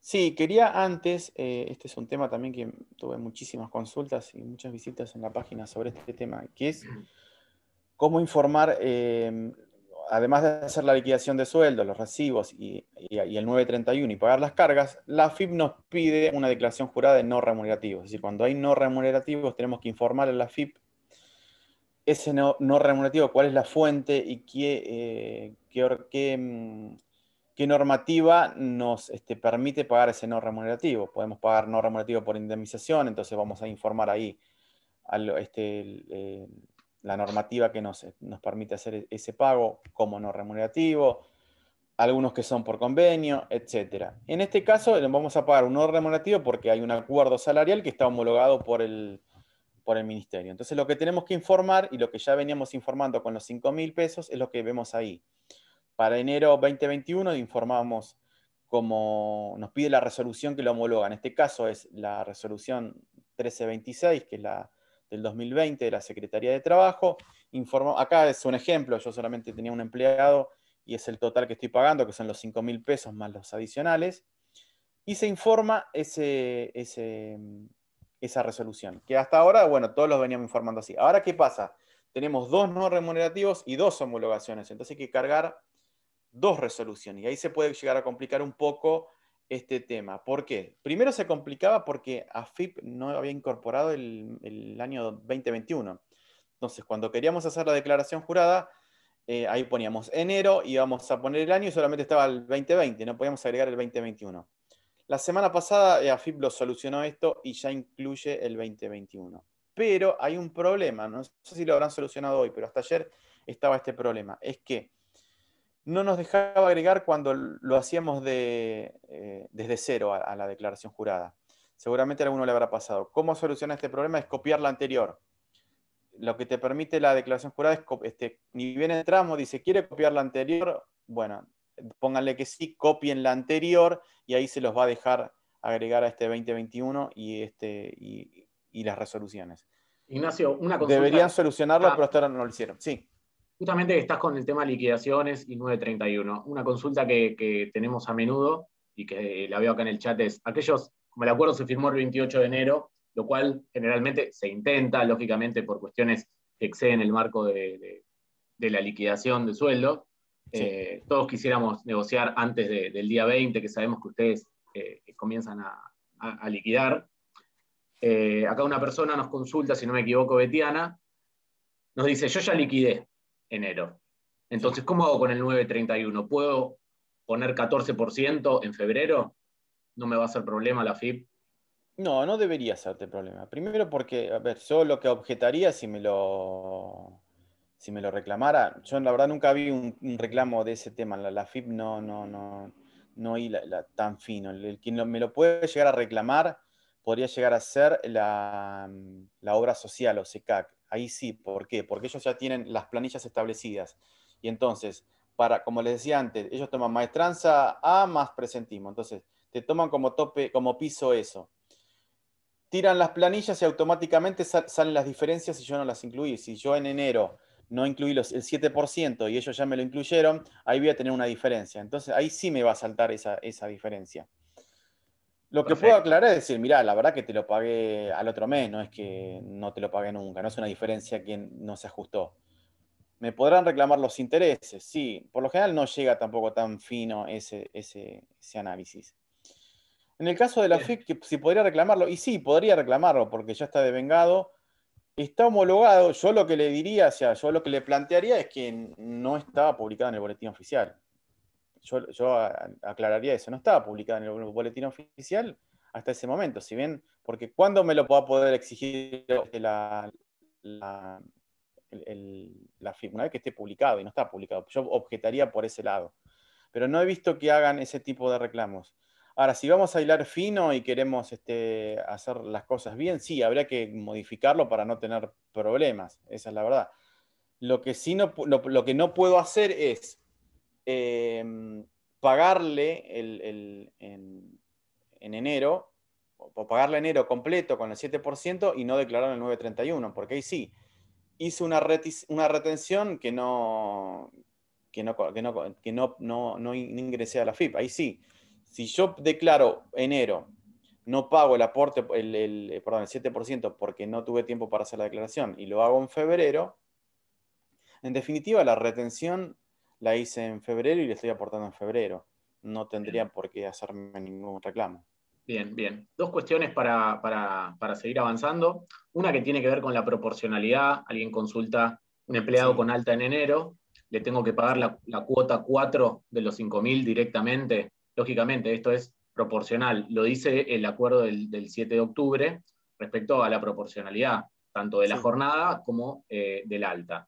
Sí, quería antes, eh, este es un tema también que tuve muchísimas consultas y muchas visitas en la página sobre este tema, que es mm. cómo informar eh, además de hacer la liquidación de sueldos, los recibos y, el 931 y pagar las cargas, la FIP nos pide una declaración jurada de no remunerativos. Es decir, cuando hay no remunerativos tenemos que informar a la FIP ese no, remunerativo, cuál es la fuente y qué, eh, mm, normativa nos este, permite pagar ese no remunerativo. Podemos pagar no remunerativo por indemnización, entonces vamos a informar ahí al, este, la normativa que nos, nos permite hacer e-, ese pago como no remunerativo, algunos que son por convenio, etc. En este caso vamos a pagar un no remunerativo porque hay un acuerdo salarial que está homologado por el, por el ministerio. Entonces lo que tenemos que informar y lo que ya veníamos informando con los 5 mil pesos es lo que vemos ahí. Para enero 2021 informamos como nos pide la resolución que lo homologa. En este caso es la resolución 1326, que es la del 2020 de la Secretaría de Trabajo. Informó, acá es un ejemplo, yo solamente tenía un empleado y es el total que estoy pagando, que son los 5 mil pesos más los adicionales. Y se informa ese, esa resolución, que hasta ahora, bueno, todos los veníamos informando así. Ahora, ¿qué pasa? Tenemos dos no remunerativos y dos homologaciones, entonces hay que cargar dos resoluciones. Y ahí se puede llegar a complicar un poco este tema. ¿Por qué? Primero se complicaba porque AFIP no había incorporado el, año 2021. Entonces, cuando queríamos hacer la declaración jurada, eh, ahí poníamos enero, íbamos a poner el año y solamente estaba el 2020, no podíamos agregar el 2021. La semana pasada eh, AFIP lo solucionó esto y ya incluye el 2021. Pero hay un problema, no sé si lo habrán solucionado hoy, pero hasta ayer estaba este problema. Es que no nos dejaba agregar cuando lo hacíamos eh, desde cero a, la declaración jurada. Seguramente a alguno le habrá pasado. ¿Cómo soluciona este problema? Es copiar la anterior. Lo que te permite la declaración jurada es, este, ni bien entramos, dice, ¿quiere copiar la anterior? Bueno, pónganle que sí, copien la anterior y ahí se los va a dejar agregar a este 2021 y, este, y, las resoluciones. Ignacio, una consulta. Deberían solucionarlo, ah. pero hasta ahora no lo hicieron. Sí. Justamente estás con el tema liquidaciones y 931. Una consulta que, tenemos a menudo y que la veo acá en el chat es, aquellos, como el acuerdo se firmó el 28 de enero, lo cual generalmente se intenta, lógicamente, por cuestiones que exceden el marco de, la liquidación de sueldo. Eh, todos quisiéramos negociar antes del día 20, que sabemos que ustedes eh, comienzan a, liquidar. Eh, acá una persona nos consulta, si no me equivoco, Betiana, nos dice, yo ya liquidé, enero. Entonces, ¿cómo hago con el 9.31? ¿Puedo poner 14% en febrero? ¿No me va a ser problema la FIP? No, no debería hacerte problema. Primero porque, a ver, yo lo que objetaría si me lo, si me lo reclamara, yo la verdad nunca vi un, reclamo de ese tema. La, FIP no, no, no, no tan fino. El, quien me lo puede llegar a reclamar podría llegar a ser la, la obra social o SECAC. Ahí sí, ¿por qué? Porque ellos ya tienen las planillas establecidas. Y entonces, para, como les decía antes, ellos toman maestranza A más presentismo. Entonces, te toman como tope, como piso eso. Tiran las planillas y automáticamente salen las diferencias si yo no las incluí. Si yo en enero no incluí el 7% y ellos ya me lo incluyeron, ahí voy a tener una diferencia. Entonces, ahí sí me va a saltar esa diferencia. Lo que puedo aclarar es decir, mira, la verdad que te lo pagué al otro mes, no es que no te lo pagué nunca, no es una diferencia que no se ajustó. Me podrán reclamar los intereses, sí, por lo general no llega tampoco tan fino ese, análisis. En el caso de la FIC, si podría reclamarlo, y sí, podría reclamarlo porque ya está devengado, está homologado. Yo lo que le diría, o sea, yo lo que le plantearía es que no estaba publicado en el boletín oficial yo, aclararía eso, no estaba publicada en el boletín oficial hasta ese momento, si bien, porque ¿cuándo me lo pueda poder exigir la, una vez que esté publicado y no está publicado? Yo objetaría por ese lado, pero no he visto que hagan ese tipo de reclamos. Ahora, si vamos a hilar fino y queremos este, hacer las cosas bien, sí, habría que modificarlo para no tener problemas, esa es la verdad. Lo que, sí no, lo que no puedo hacer es Em, pagarle en, enero, o pagarle enero completo con el 7% y no declarar el 931, porque ahí sí, hizo una, una retención que no, que, no, ingresé a la FIP. Ahí sí, si yo declaro enero, no pago el aporte, el, el, eh, el 7% porque no tuve tiempo para hacer la declaración y lo hago en febrero, en definitiva la retención la hice en febrero y le estoy aportando en febrero. No tendría por qué hacerme ningún reclamo. Bien, bien. Dos cuestiones para, seguir avanzando. Una que tiene que ver con la proporcionalidad. Alguien consulta un empleado con alta en enero, le tengo que pagar la, cuota 4 de los 5.000 directamente. Lógicamente, esto es proporcional. Lo dice el acuerdo del, 7 de octubre respecto a la proporcionalidad, tanto de la jornada como eh, del alta.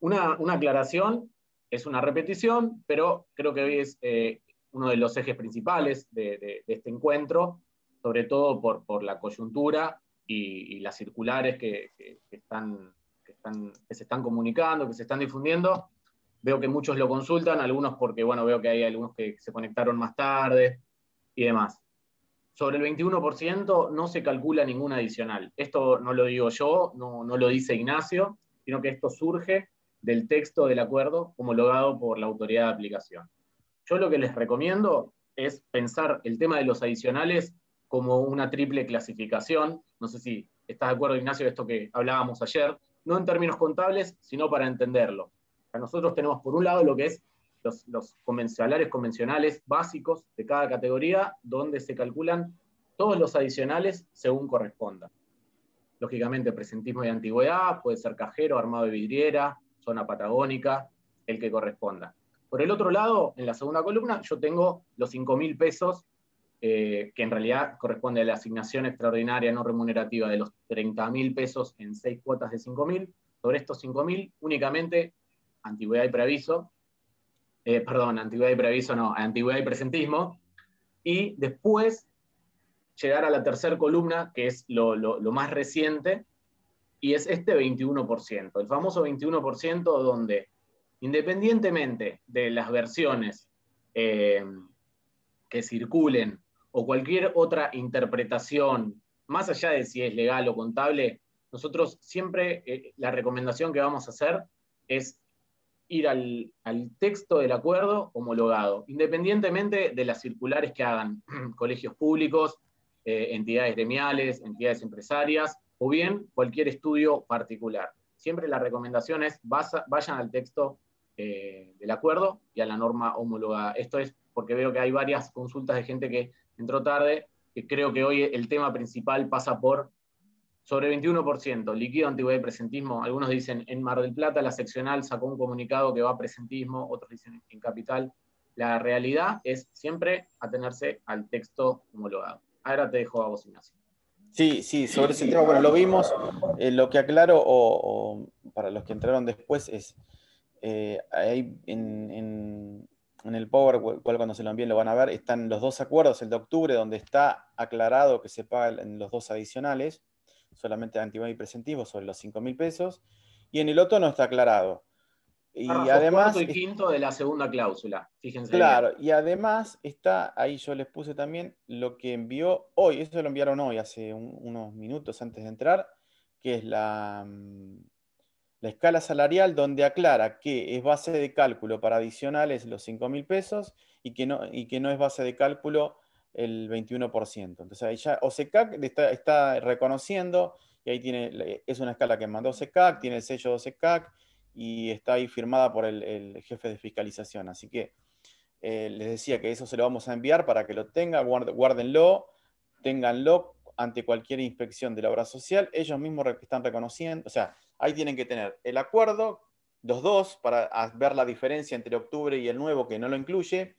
Una, una, aclaración, es una repetición, pero creo que hoy es eh, uno de los ejes principales de, este encuentro, sobre todo por, la coyuntura y, las circulares que, están, que, se están comunicando, que se están difundiendo. Veo que muchos lo consultan, algunos porque, bueno, veo que hay algunos que se conectaron más tarde y demás. Sobre el 21% no se calcula ningún adicional. Esto no lo digo yo, no lo dice Ignacio, sino que esto surge del texto del acuerdo homologado por la autoridad de aplicación. Yo lo que les recomiendo es pensar el tema de los adicionales como una triple clasificación. No sé si estás de acuerdo, Ignacio, de esto que hablábamos ayer, no en términos contables, sino para entenderlo. Nosotros tenemos, por un lado, lo que es los, los convencionales básicos de cada categoría, donde se calculan todos los adicionales según corresponda. Lógicamente, presentismo de antigüedad, puede ser cajero, armado de vidriera, zona patagónica, el que corresponda. Por el otro lado, en la segunda columna, yo tengo los 5.000 mil pesos, eh, que en realidad corresponde a la asignación extraordinaria no remunerativa de los 30.000 mil pesos en seis cuotas de 5.000. mil. Sobre estos 5.000, mil, únicamente antigüedad y preaviso, eh, perdón, antigüedad y preaviso no, antigüedad y presentismo, y después llegar a la tercera columna, que es lo más reciente, y es este 21%, el famoso 21% donde independientemente de las versiones eh, que circulen o cualquier otra interpretación, más allá de si es legal o contable, nosotros siempre eh, la recomendación que vamos a hacer es ir al, texto del acuerdo homologado, independientemente de las circulares que hagan colegios públicos, eh, entidades gremiales, entidades empresarias, o bien cualquier estudio particular. Siempre la recomendación es vayan al texto eh, del acuerdo y a la norma homologada. Esto es porque veo que hay varias consultas de gente que entró tarde, que creo que hoy el tema principal pasa por sobre 21%, líquido, antigüedad y presentismo. Algunos dicen, en Mar del Plata la seccional sacó un comunicado que va a presentismo, otros dicen en capital. La realidad es siempre atenerse al texto homologado. Ahora te dejo a vos, Ignacio. Sí, sí, sobre ese tema, bueno, lo vimos. Eh, lo que aclaro, o, para los que entraron después, es eh, ahí en, el Power, cual cuando se lo envíen lo van a ver, están los dos acuerdos, el de octubre, donde está aclarado que se pagan los dos adicionales, solamente antimonio y presentivo sobre los 5 mil pesos, y en el otro no está aclarado. Y además. el quinto de la segunda cláusula, fíjense. Claro, y además está, ahí yo les puse también lo que envió hoy, eso lo enviaron hoy, hace unos minutos antes de entrar, que es la, mm, la escala salarial, donde aclara que es base de cálculo para adicionales los 5 mil pesos y que, no, y que no es base de cálculo el 21%. Entonces ahí ya OSECAC está, está reconociendo, y ahí tiene, es una escala que mandó OSECAC, tiene el sello de OSECAC y está ahí firmada por el, jefe de fiscalización. Así que eh, les decía que eso se lo vamos a enviar para que lo tengan, guárdenlo, tenganlo ante cualquier inspección de la obra social. Ellos mismos están reconociendo, o sea, ahí tienen que tener el acuerdo, los dos, para ver la diferencia entre octubre y el nuevo que no lo incluye,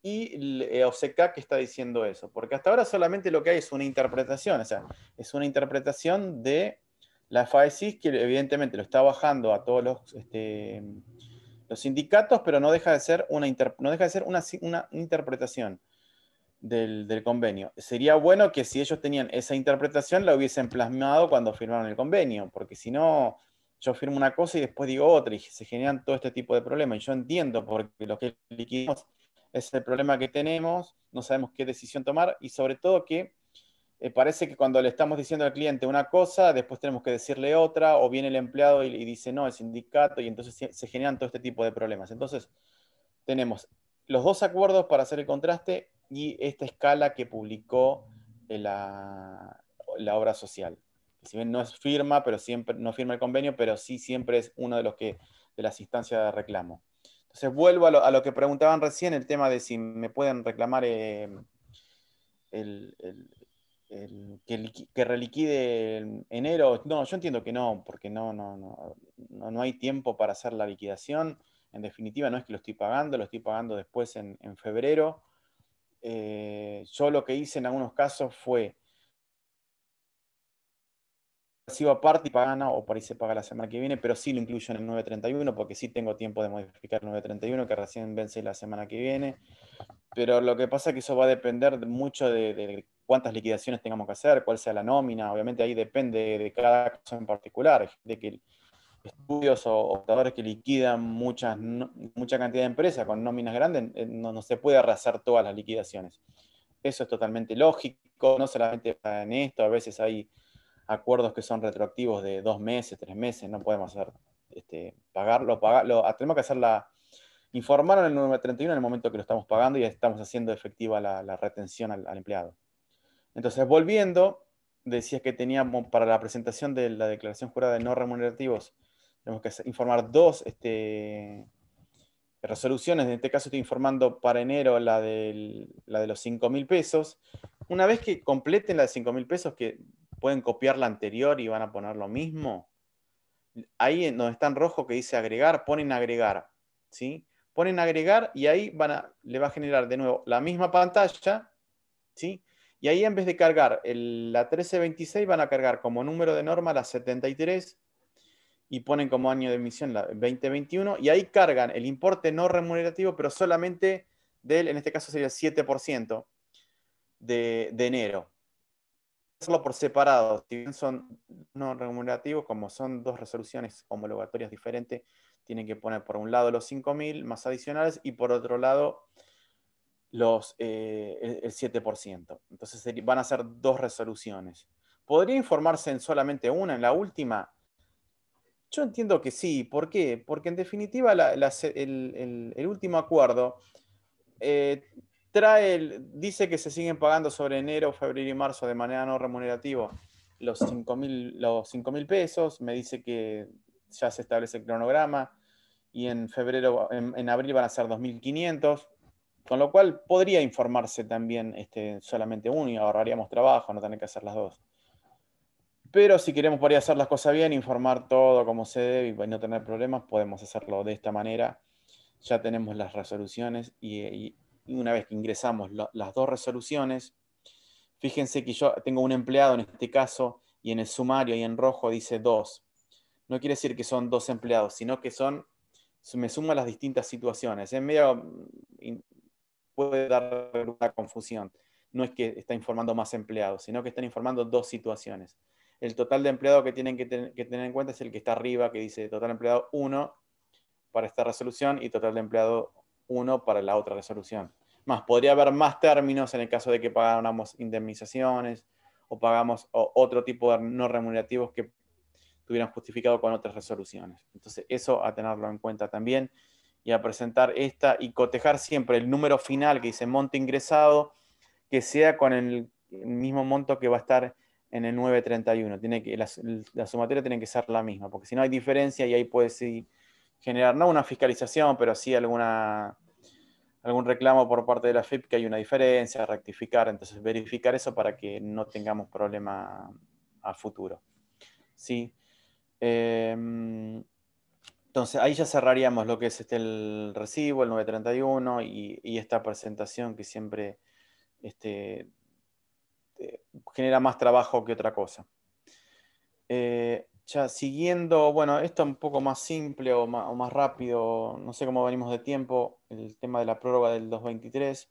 y eh, OCK que está diciendo eso, porque hasta ahora solamente lo que hay es una interpretación, o sea, es una interpretación de la FAECIS, que evidentemente lo está bajando a todos los, este, los sindicatos, pero no deja de ser una, no deja de ser una, interpretación del, del, convenio. Sería bueno que si ellos tenían esa interpretación, la hubiesen plasmado cuando firmaron el convenio, porque si no, yo firmo una cosa y después digo otra, y se generan todo este tipo de problemas. Y yo entiendo, porque lo que liquidamos es el problema que tenemos, no sabemos qué decisión tomar, y sobre todo que eh, parece que cuando le estamos diciendo al cliente una cosa, después tenemos que decirle otra, o viene el empleado y, dice no, el sindicato, y entonces se, generan todo este tipo de problemas. Entonces, tenemos los dos acuerdos para hacer el contraste y esta escala que publicó eh, la, obra social. Si bien no es firma, pero siempre, no firma el convenio, pero sí siempre es uno de los que, de las instancias de reclamo. Entonces vuelvo a lo, que preguntaban recién, el tema de si me pueden reclamar eh, el, que, reliquide en enero. No, yo entiendo que no, porque no, no, no, hay tiempo para hacer la liquidación. En definitiva, no es que lo estoy pagando, lo estoy pagando después en, febrero. Eh, yo lo que hice en algunos casos fue recibo aparte y pagana, o para ahí se paga la semana que viene, pero sí lo incluyo en el 931 porque sí tengo tiempo de modificar el 931 que recién vence la semana que viene. Pero lo que pasa es que eso va a depender mucho del cuántas liquidaciones tengamos que hacer, cuál sea la nómina, obviamente ahí depende de cada caso en particular, de que estudios o operadores que liquidan muchas, mucha cantidad de empresas con nóminas grandes, eh, no, se puede arrasar todas las liquidaciones. Eso es totalmente lógico, no solamente en esto, a veces hay acuerdos que son retroactivos de dos meses, tres meses, no podemos hacer, este, pagarlo, pagarlo, ah, tenemos que hacer la, informaron el número 31 en el momento que lo estamos pagando y estamos haciendo efectiva la, retención al empleado. Entonces, volviendo, decías que teníamos para la presentación de la declaración jurada de no remunerativos, tenemos que informar dos este, resoluciones. En este caso estoy informando para enero la, de los 5 mil pesos. Una vez que completen la de 5 mil pesos, que pueden copiar la anterior y van a poner lo mismo. Ahí donde está en rojo que dice agregar, ponen agregar. ¿sí? Ponen agregar y ahí le va a generar de nuevo la misma pantalla. ¿sí? Y ahí en vez de cargar la 1326 van a cargar como número de norma la 73 y ponen como año de emisión la 2021 y ahí cargan el importe no remunerativo, pero solamente del, en este caso sería el 7% de, enero. Hacerlo por separado, si bien son no remunerativos, como son dos resoluciones homologatorias diferentes, tienen que poner por un lado los 5.000 más adicionales y por otro lado los, eh, e-, el, 7%. Entonces van a ser dos resoluciones. ¿Podría informarse en solamente una, en la última? Yo entiendo que sí. ¿Por qué? Porque en definitiva el, último acuerdo eh, trae dice que se siguen pagando sobre enero, febrero y marzo de manera no remunerativa los 5 mil pesos. Me dice que ya se establece el cronograma y en febrero, en, en abril van a ser 2.500 con lo cual podría informarse también este, solamente uno y ahorraríamos trabajo, no tener que hacer las dos. Pero si queremos poder hacer las cosas bien, informar todo como se debe y pues, no tener problemas, podemos hacerlo de esta manera. Ya tenemos las resoluciones y, una vez que ingresamos las dos resoluciones, fíjense que yo tengo un empleado en este caso y en el sumario y en rojo dice dos. No quiere decir que son dos empleados, sino que son, me suman las distintas situaciones. en medio mm, puede dar una confusión. No es que está informando más empleados, sino que están informando dos situaciones. El total de empleados que tienen que, tener en cuenta es el que está arriba, que dice total empleado 1 para esta resolución y total de empleado 1 para la otra resolución. Más, podría haber más términos en el caso de que pagáramos indemnizaciones o pagamos otro tipo de no remunerativos que tuvieran justificado con otras resoluciones. Entonces, eso a tenerlo en cuenta también y a presentar esta y cotejar siempre el número final que dice monto ingresado, que sea con el mismo monto que va a estar en el 931. Tiene que, la, sumatoria tiene que ser la misma, porque si no hay diferencia y ahí puede sí, generar, no una fiscalización, pero sí alguna, algún reclamo por parte de la FIP que hay una diferencia, rectificar, entonces verificar eso para que no tengamos problema a futuro. Sí. Em, entonces ahí ya cerraríamos lo que es este, el recibo, el 931 y, esta presentación que siempre este, eh, genera más trabajo que otra cosa. Eh, ya siguiendo, bueno, esto es un poco más simple o más, rápido, no sé cómo venimos de tiempo, el tema de la prórroga del 223.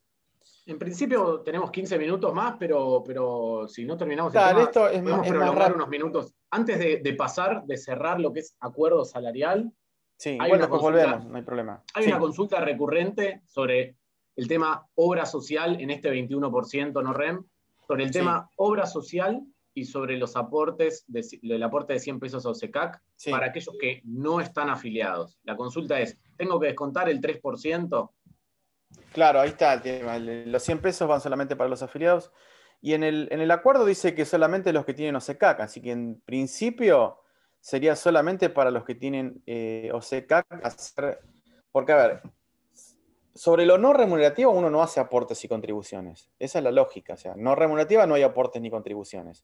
En principio tenemos 15 minutos más, pero, pero si no terminamos claro, esto es podemos prolongar unos minutos. Antes de pasar, de cerrar lo que es acuerdo salarial, Sí, bueno, pues volvemos, no hay problema. Hay una consulta recurrente sobre el tema obra social en este 21% no REM, sobre el tema obra social y sobre los aportes, el aporte de 100 pesos a OSECAC para aquellos que no están afiliados. La consulta es, ¿tengo que descontar el 3%? Claro, ahí está el tema. Los 100 pesos van solamente para los afiliados. Y en el, en el acuerdo dice que solamente los que tienen OSECAC, así que en principio sería solamente para los que tienen eh, Porque, a ver, sobre lo no remunerativo uno no hace aportes y contribuciones. Esa es la lógica. O sea, no remunerativa no hay aportes ni contribuciones.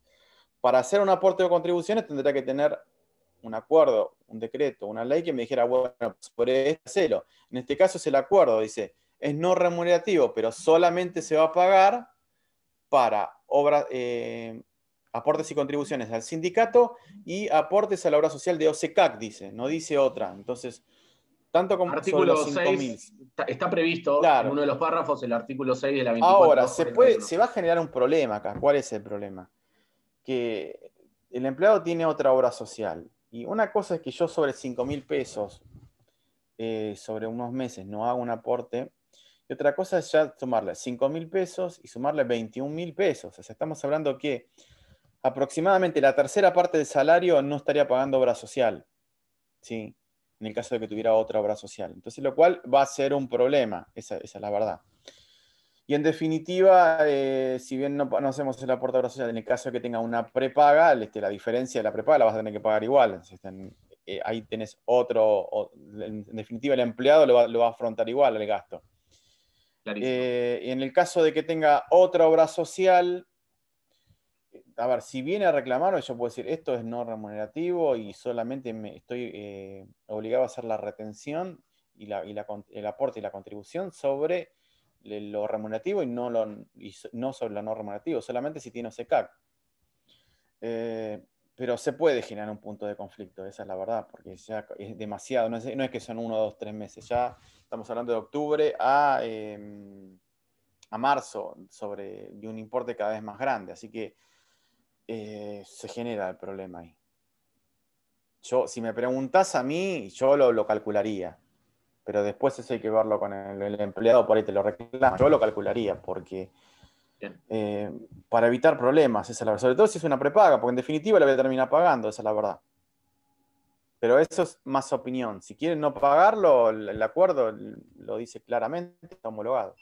Para hacer un aporte o contribuciones tendría que tener un acuerdo, un decreto, una ley que me dijera, bueno, pues, por este, cero En este caso es el acuerdo, dice, es no remunerativo, pero solamente se va a pagar para obras, eh, aportes y contribuciones al sindicato y aportes a la obra social de OSECAC, dice, no dice otra. Entonces, tanto como artículo 6 está, previsto en uno de los párrafos el artículo 6 de la 24. Ahora, se, puede, se va a generar un problema acá. ¿Cuál es el problema? Que el empleado tiene otra obra social. Y una cosa es que yo sobre 5 mil pesos, eh, sobre unos meses, no hago un aporte. Y otra cosa es ya sumarle 5 mil pesos y sumarle 21 mil pesos. O sea, estamos hablando que aproximadamente la tercera parte del salario no estaría pagando obra social, ¿sí? en el caso de que tuviera otra obra social. Entonces, lo cual va a ser un problema, esa, es la verdad. Y en definitiva, eh, si bien no, hacemos el aporte a obra social, en el caso de que tenga una prepaga, este, la diferencia de la prepaga la vas a tener que pagar igual. Eh, ahí tenés otro, en definitiva, el empleado lo va, a afrontar igual el gasto. Eh, y en el caso de que tenga otra obra social, a ver, si viene a reclamarme, yo puedo decir, esto es no remunerativo y solamente me estoy eh, obligado a hacer la retención y, el aporte y la contribución sobre lo remunerativo y no, lo, no sobre lo no remunerativo, solamente si tiene OCCAC. Eh, pero se puede generar un punto de conflicto, esa es la verdad, porque ya es demasiado, no es, que son uno, dos, tres meses, ya estamos hablando de octubre a, em, marzo sobre, un importe cada vez más grande, así que eh, se genera el problema ahí. Yo, si me preguntás a mí, yo lo, calcularía, pero después eso hay que verlo con el, empleado, por ahí te lo reclama. Yo lo calcularía, porque eh, para evitar problemas, esa es la Sobre todo si es una prepaga, porque en definitiva la voy a terminar pagando, esa es la verdad. Pero eso es más opinión. Si quieren no pagarlo, el acuerdo lo dice claramente, está homologado.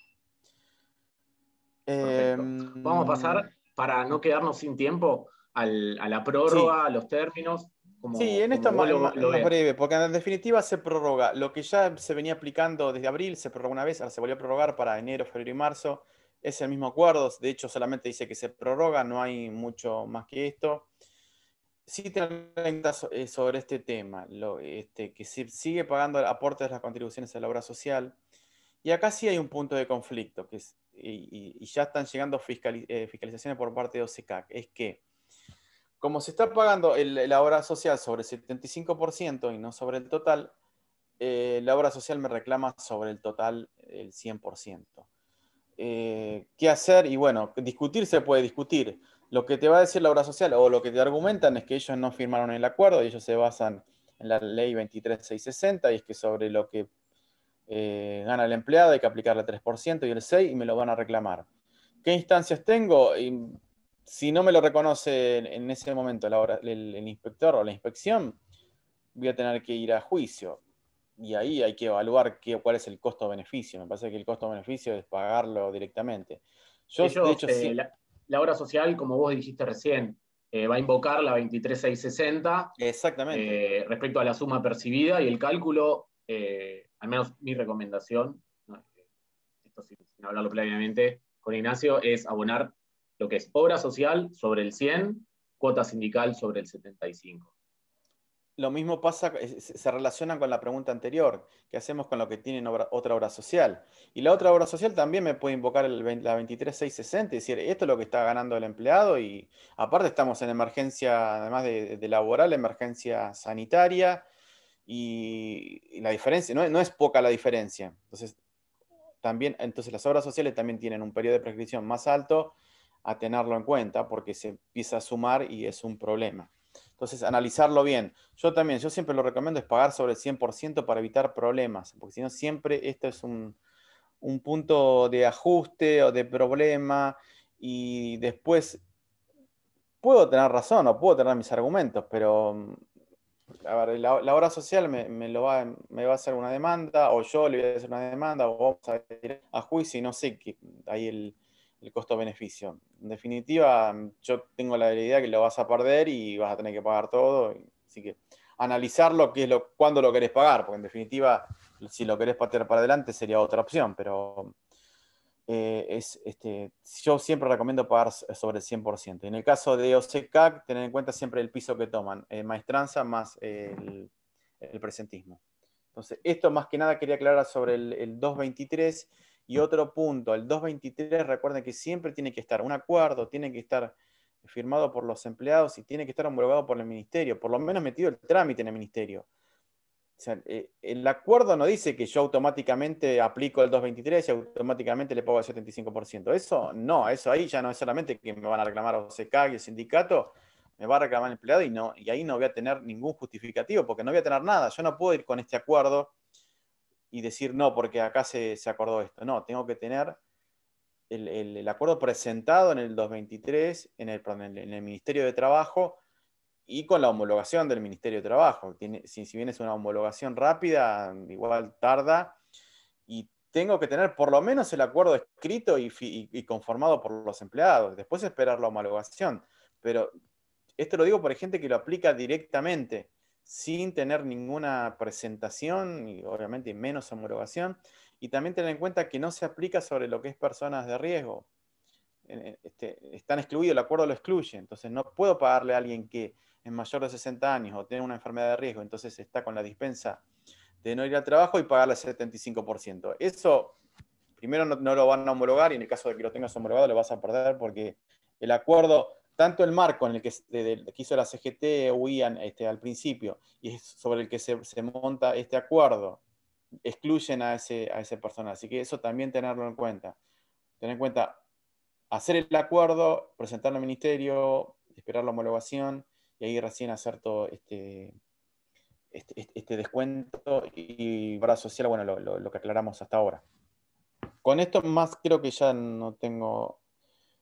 Em, Vamos a pasar para no quedarnos sin tiempo a la prórroga, a los términos. Como, sí, en esto más, lo, breve, porque en definitiva se prorroga. Lo que ya se venía aplicando desde abril, se prorroga una vez, ahora se volvió a prorrogar para enero, febrero y marzo. Es el mismo acuerdo, de hecho solamente dice que se prorroga, no hay mucho más que esto. Sí te eh, sobre este tema, lo, este, que se sigue pagando aportes de las contribuciones a la obra social. Y acá sí hay un punto de conflicto, que es y, ya están llegando eh, fiscalizaciones por parte de OSECAC, es que como se está pagando la obra social sobre el 75% y no sobre el total, eh, la obra social me reclama sobre el total el 100%. Eh, ¿Qué hacer? Y bueno, discutir se puede discutir. Lo que te va a decir la obra social o lo que te argumentan es que ellos no firmaron el acuerdo y ellos se basan en la ley 23660 y es que sobre lo que eh, gana el empleado, hay que aplicarle el 3% y el 6% y me lo van a reclamar. ¿Qué instancias tengo? Y si no me lo reconoce en ese momento el, inspector o la inspección, voy a tener que ir a juicio. Y ahí hay que evaluar qué, cuál es el costo-beneficio. Me parece que el costo-beneficio es pagarlo directamente. Yo, de hecho, eh, la, obra social, como vos dijiste recién, eh, va a invocar la 23660. Exactamente. respecto a la suma percibida y el cálculo al menos mi recomendación, esto sin, hablarlo previamente con Ignacio, es abonar lo que es obra social sobre el 100, cuota sindical sobre el 75. Lo mismo pasa, se relaciona con la pregunta anterior, ¿qué hacemos con lo que tiene otra obra social. Y la otra obra social también me puede invocar la 23660 y decir, esto es lo que está ganando el empleado y aparte estamos en emergencia, además de, de laboral, emergencia sanitaria, y, la diferencia, no, es poca la diferencia. Entonces, también, entonces las obras sociales también tienen un periodo de prescripción más alto a tenerlo en cuenta porque se empieza a sumar y es un problema. Entonces, analizarlo bien. Yo también, yo siempre lo recomiendo es pagar sobre el 100% para evitar problemas, porque si no, siempre esto es un, un punto de ajuste o de problema y después puedo tener razón o puedo tener mis argumentos, pero a ver, la, hora obra social me, lo va, me va a hacer una demanda, o yo le voy a hacer una demanda, o vamos a ir a juicio y no sé qué, hay el, costo-beneficio. En definitiva, yo tengo la idea que lo vas a perder y vas a tener que pagar todo, así que analizarlo, que es lo, cuándo lo querés pagar, porque en definitiva, si lo querés partir para adelante sería otra opción, pero eh, es, este, yo siempre recomiendo pagar sobre el 100%. En el caso de OCCAC, tener en cuenta siempre el piso que toman, eh, maestranza más el, presentismo. Entonces, esto más que nada quería aclarar sobre el, el 223 y otro punto, el 223, recuerden que siempre tiene que estar un acuerdo, tiene que estar firmado por los empleados y tiene que estar homologado por el ministerio, por lo menos metido el trámite en el ministerio. Eh, el acuerdo no dice que yo automáticamente aplico el 223 y automáticamente le pago el 75%. Eso no, eso ahí ya no es solamente que me van a reclamar OCK y el sindicato, me va a reclamar el empleado y, no, y ahí no voy a tener ningún justificativo porque no voy a tener nada. Yo no puedo ir con este acuerdo y decir no porque acá se, acordó esto. No, tengo que tener el, acuerdo presentado en el 223, en el, en el Ministerio de Trabajo y con la homologación del Ministerio de Trabajo. si, si, bien es una homologación rápida, igual tarda, y tengo que tener por lo menos el acuerdo escrito y, conformado por los empleados, después esperar la homologación. Pero esto lo digo por gente que lo aplica directamente, sin tener ninguna presentación y obviamente menos homologación, y también tener en cuenta que no se aplica sobre lo que es personas de riesgo. Este, están excluidos, el acuerdo lo excluye, entonces no puedo pagarle a alguien que es mayor de 60 años o tiene una enfermedad de riesgo, entonces está con la dispensa de no ir al trabajo y pagarle el 75%. Eso, primero, no, lo van a homologar y en el caso de que lo tengas homologado lo vas a perder porque el acuerdo, tanto el marco en el que, hizo la CGT huían este, al principio y es sobre el que se, monta este acuerdo, excluyen a ese, a ese personal. Así que eso también tenerlo en cuenta. Tener en cuenta hacer el acuerdo, presentarlo al ministerio, esperar la homologación y ahí recién hacer todo este, este, este, este descuento y brazo social, bueno, lo, que aclaramos hasta ahora. Con esto más creo que ya no tengo...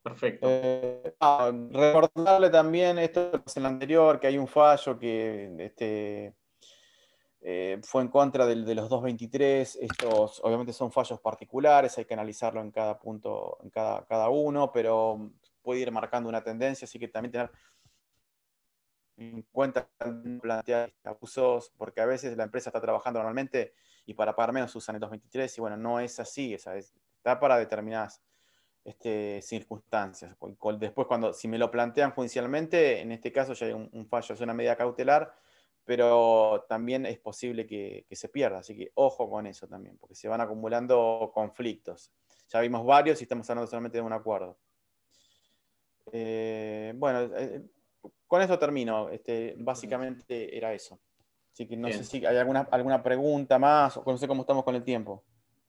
Perfecto. Eh, ah, recordarle también, esto es el anterior, que hay un fallo que este, eh, fue en contra de, los 223, estos obviamente son fallos particulares, hay que analizarlo en cada punto, en cada, cada uno, pero puede ir marcando una tendencia, así que también tener en cuenta plantear abusos, porque a veces la empresa está trabajando normalmente y para pagar menos usan el 223 y bueno, no es así, está para determinadas este, circunstancias. Después, cuando si me lo plantean judicialmente, en este caso ya hay un, fallo, es una medida cautelar, pero también es posible que, se pierda, así que ojo con eso también, porque se van acumulando conflictos. Ya vimos varios y estamos hablando solamente de un acuerdo. Eh, bueno, eh, con eso termino. Este, básicamente era eso. Así que no sé si hay alguna, alguna pregunta más o no sé cómo estamos con el tiempo.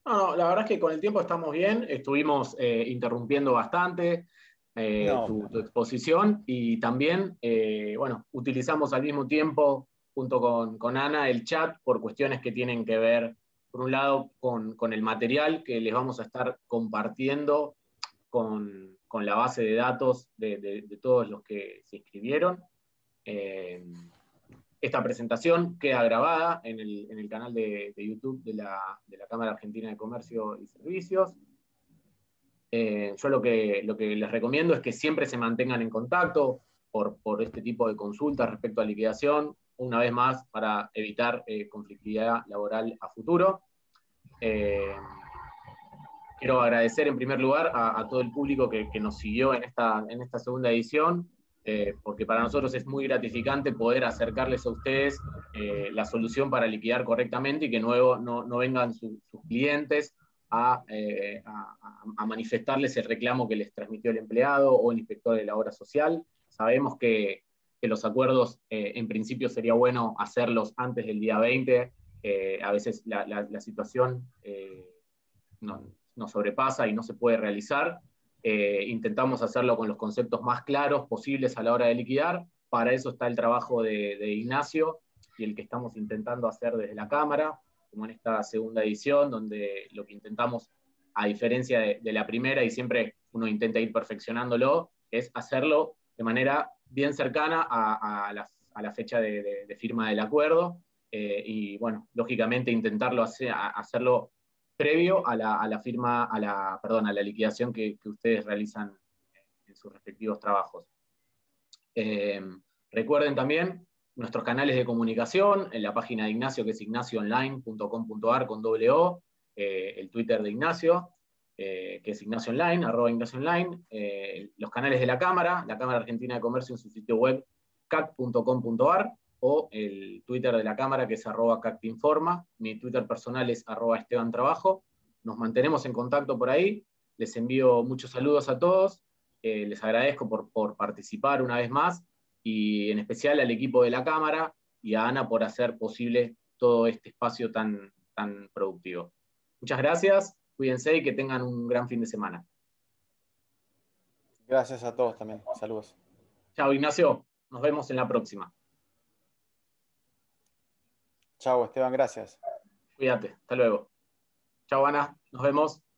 No, la verdad es que con el tiempo estamos bien, estuvimos eh, interrumpiendo bastante eh, tu, exposición y también, eh, bueno, utilizamos al mismo tiempo, junto con, Ana, el chat por cuestiones que tienen que ver, por un lado, con el material que les vamos a estar compartiendo con, con la base de datos de, todos los que se inscribieron. Eh, esta presentación queda grabada en el, canal de, YouTube de la, Cámara Argentina de Comercio y Servicios. Eh, yo lo que, lo que les recomiendo es que siempre se mantengan en contacto por, este tipo de consultas respecto a liquidación, una vez más para evitar eh, conflictividad laboral a futuro. Quiero agradecer en primer lugar a, todo el público que, nos siguió en esta, en esta segunda edición, eh, porque para nosotros es muy gratificante poder acercarles a ustedes eh, la solución para liquidar correctamente y que nuevo no, vengan sus clientes eh, a, manifestarles el reclamo que les transmitió el empleado o el inspector de la obra social. Sabemos que, los acuerdos, en principio, sería bueno hacerlos antes del día 20. a veces la, la, la situación no, nos sobrepasa y no se puede realizar. Eh, intentamos hacerlo con los conceptos más claros posibles a la hora de liquidar. Para eso está el trabajo de, Ignacio y el que estamos intentando hacer desde la Cámara, como en esta segunda edición, donde lo que intentamos, a diferencia de, la primera, y siempre uno intenta ir perfeccionándolo, es hacerlo de manera bien cercana a, la, fecha de, firma del acuerdo. Eh, y bueno, lógicamente intentarlo hacer, hacerlo previo a la, firma, a la, perdón, a la liquidación que, ustedes realizan en sus respectivos trabajos. Eh, recuerden también nuestros canales de comunicación, en la página de Ignacio, que es ignacioonline.com.ar con doble eh, el Twitter de Ignacio, eh, que es Ignacio Online, arroba los canales de la Cámara, la Cámara Argentina de Comercio en su sitio web cac.com.ar, o el Twitter de la Cámara, que es arroba cactinforma. Mi Twitter personal es arroba Esteban Trabajo. Nos mantenemos en contacto por ahí. Les envío muchos saludos a todos. Eh, les agradezco por, participar una vez más y en especial al equipo de la Cámara y a Ana por hacer posible todo este espacio tan, tan productivo. Muchas gracias, cuídense y que tengan un gran fin de semana. Gracias a todos también. Saludos. Chao, Ignacio. Nos vemos en la próxima. Chau, Esteban, gracias. Cuídate, hasta luego. Chau, Ana, nos vemos.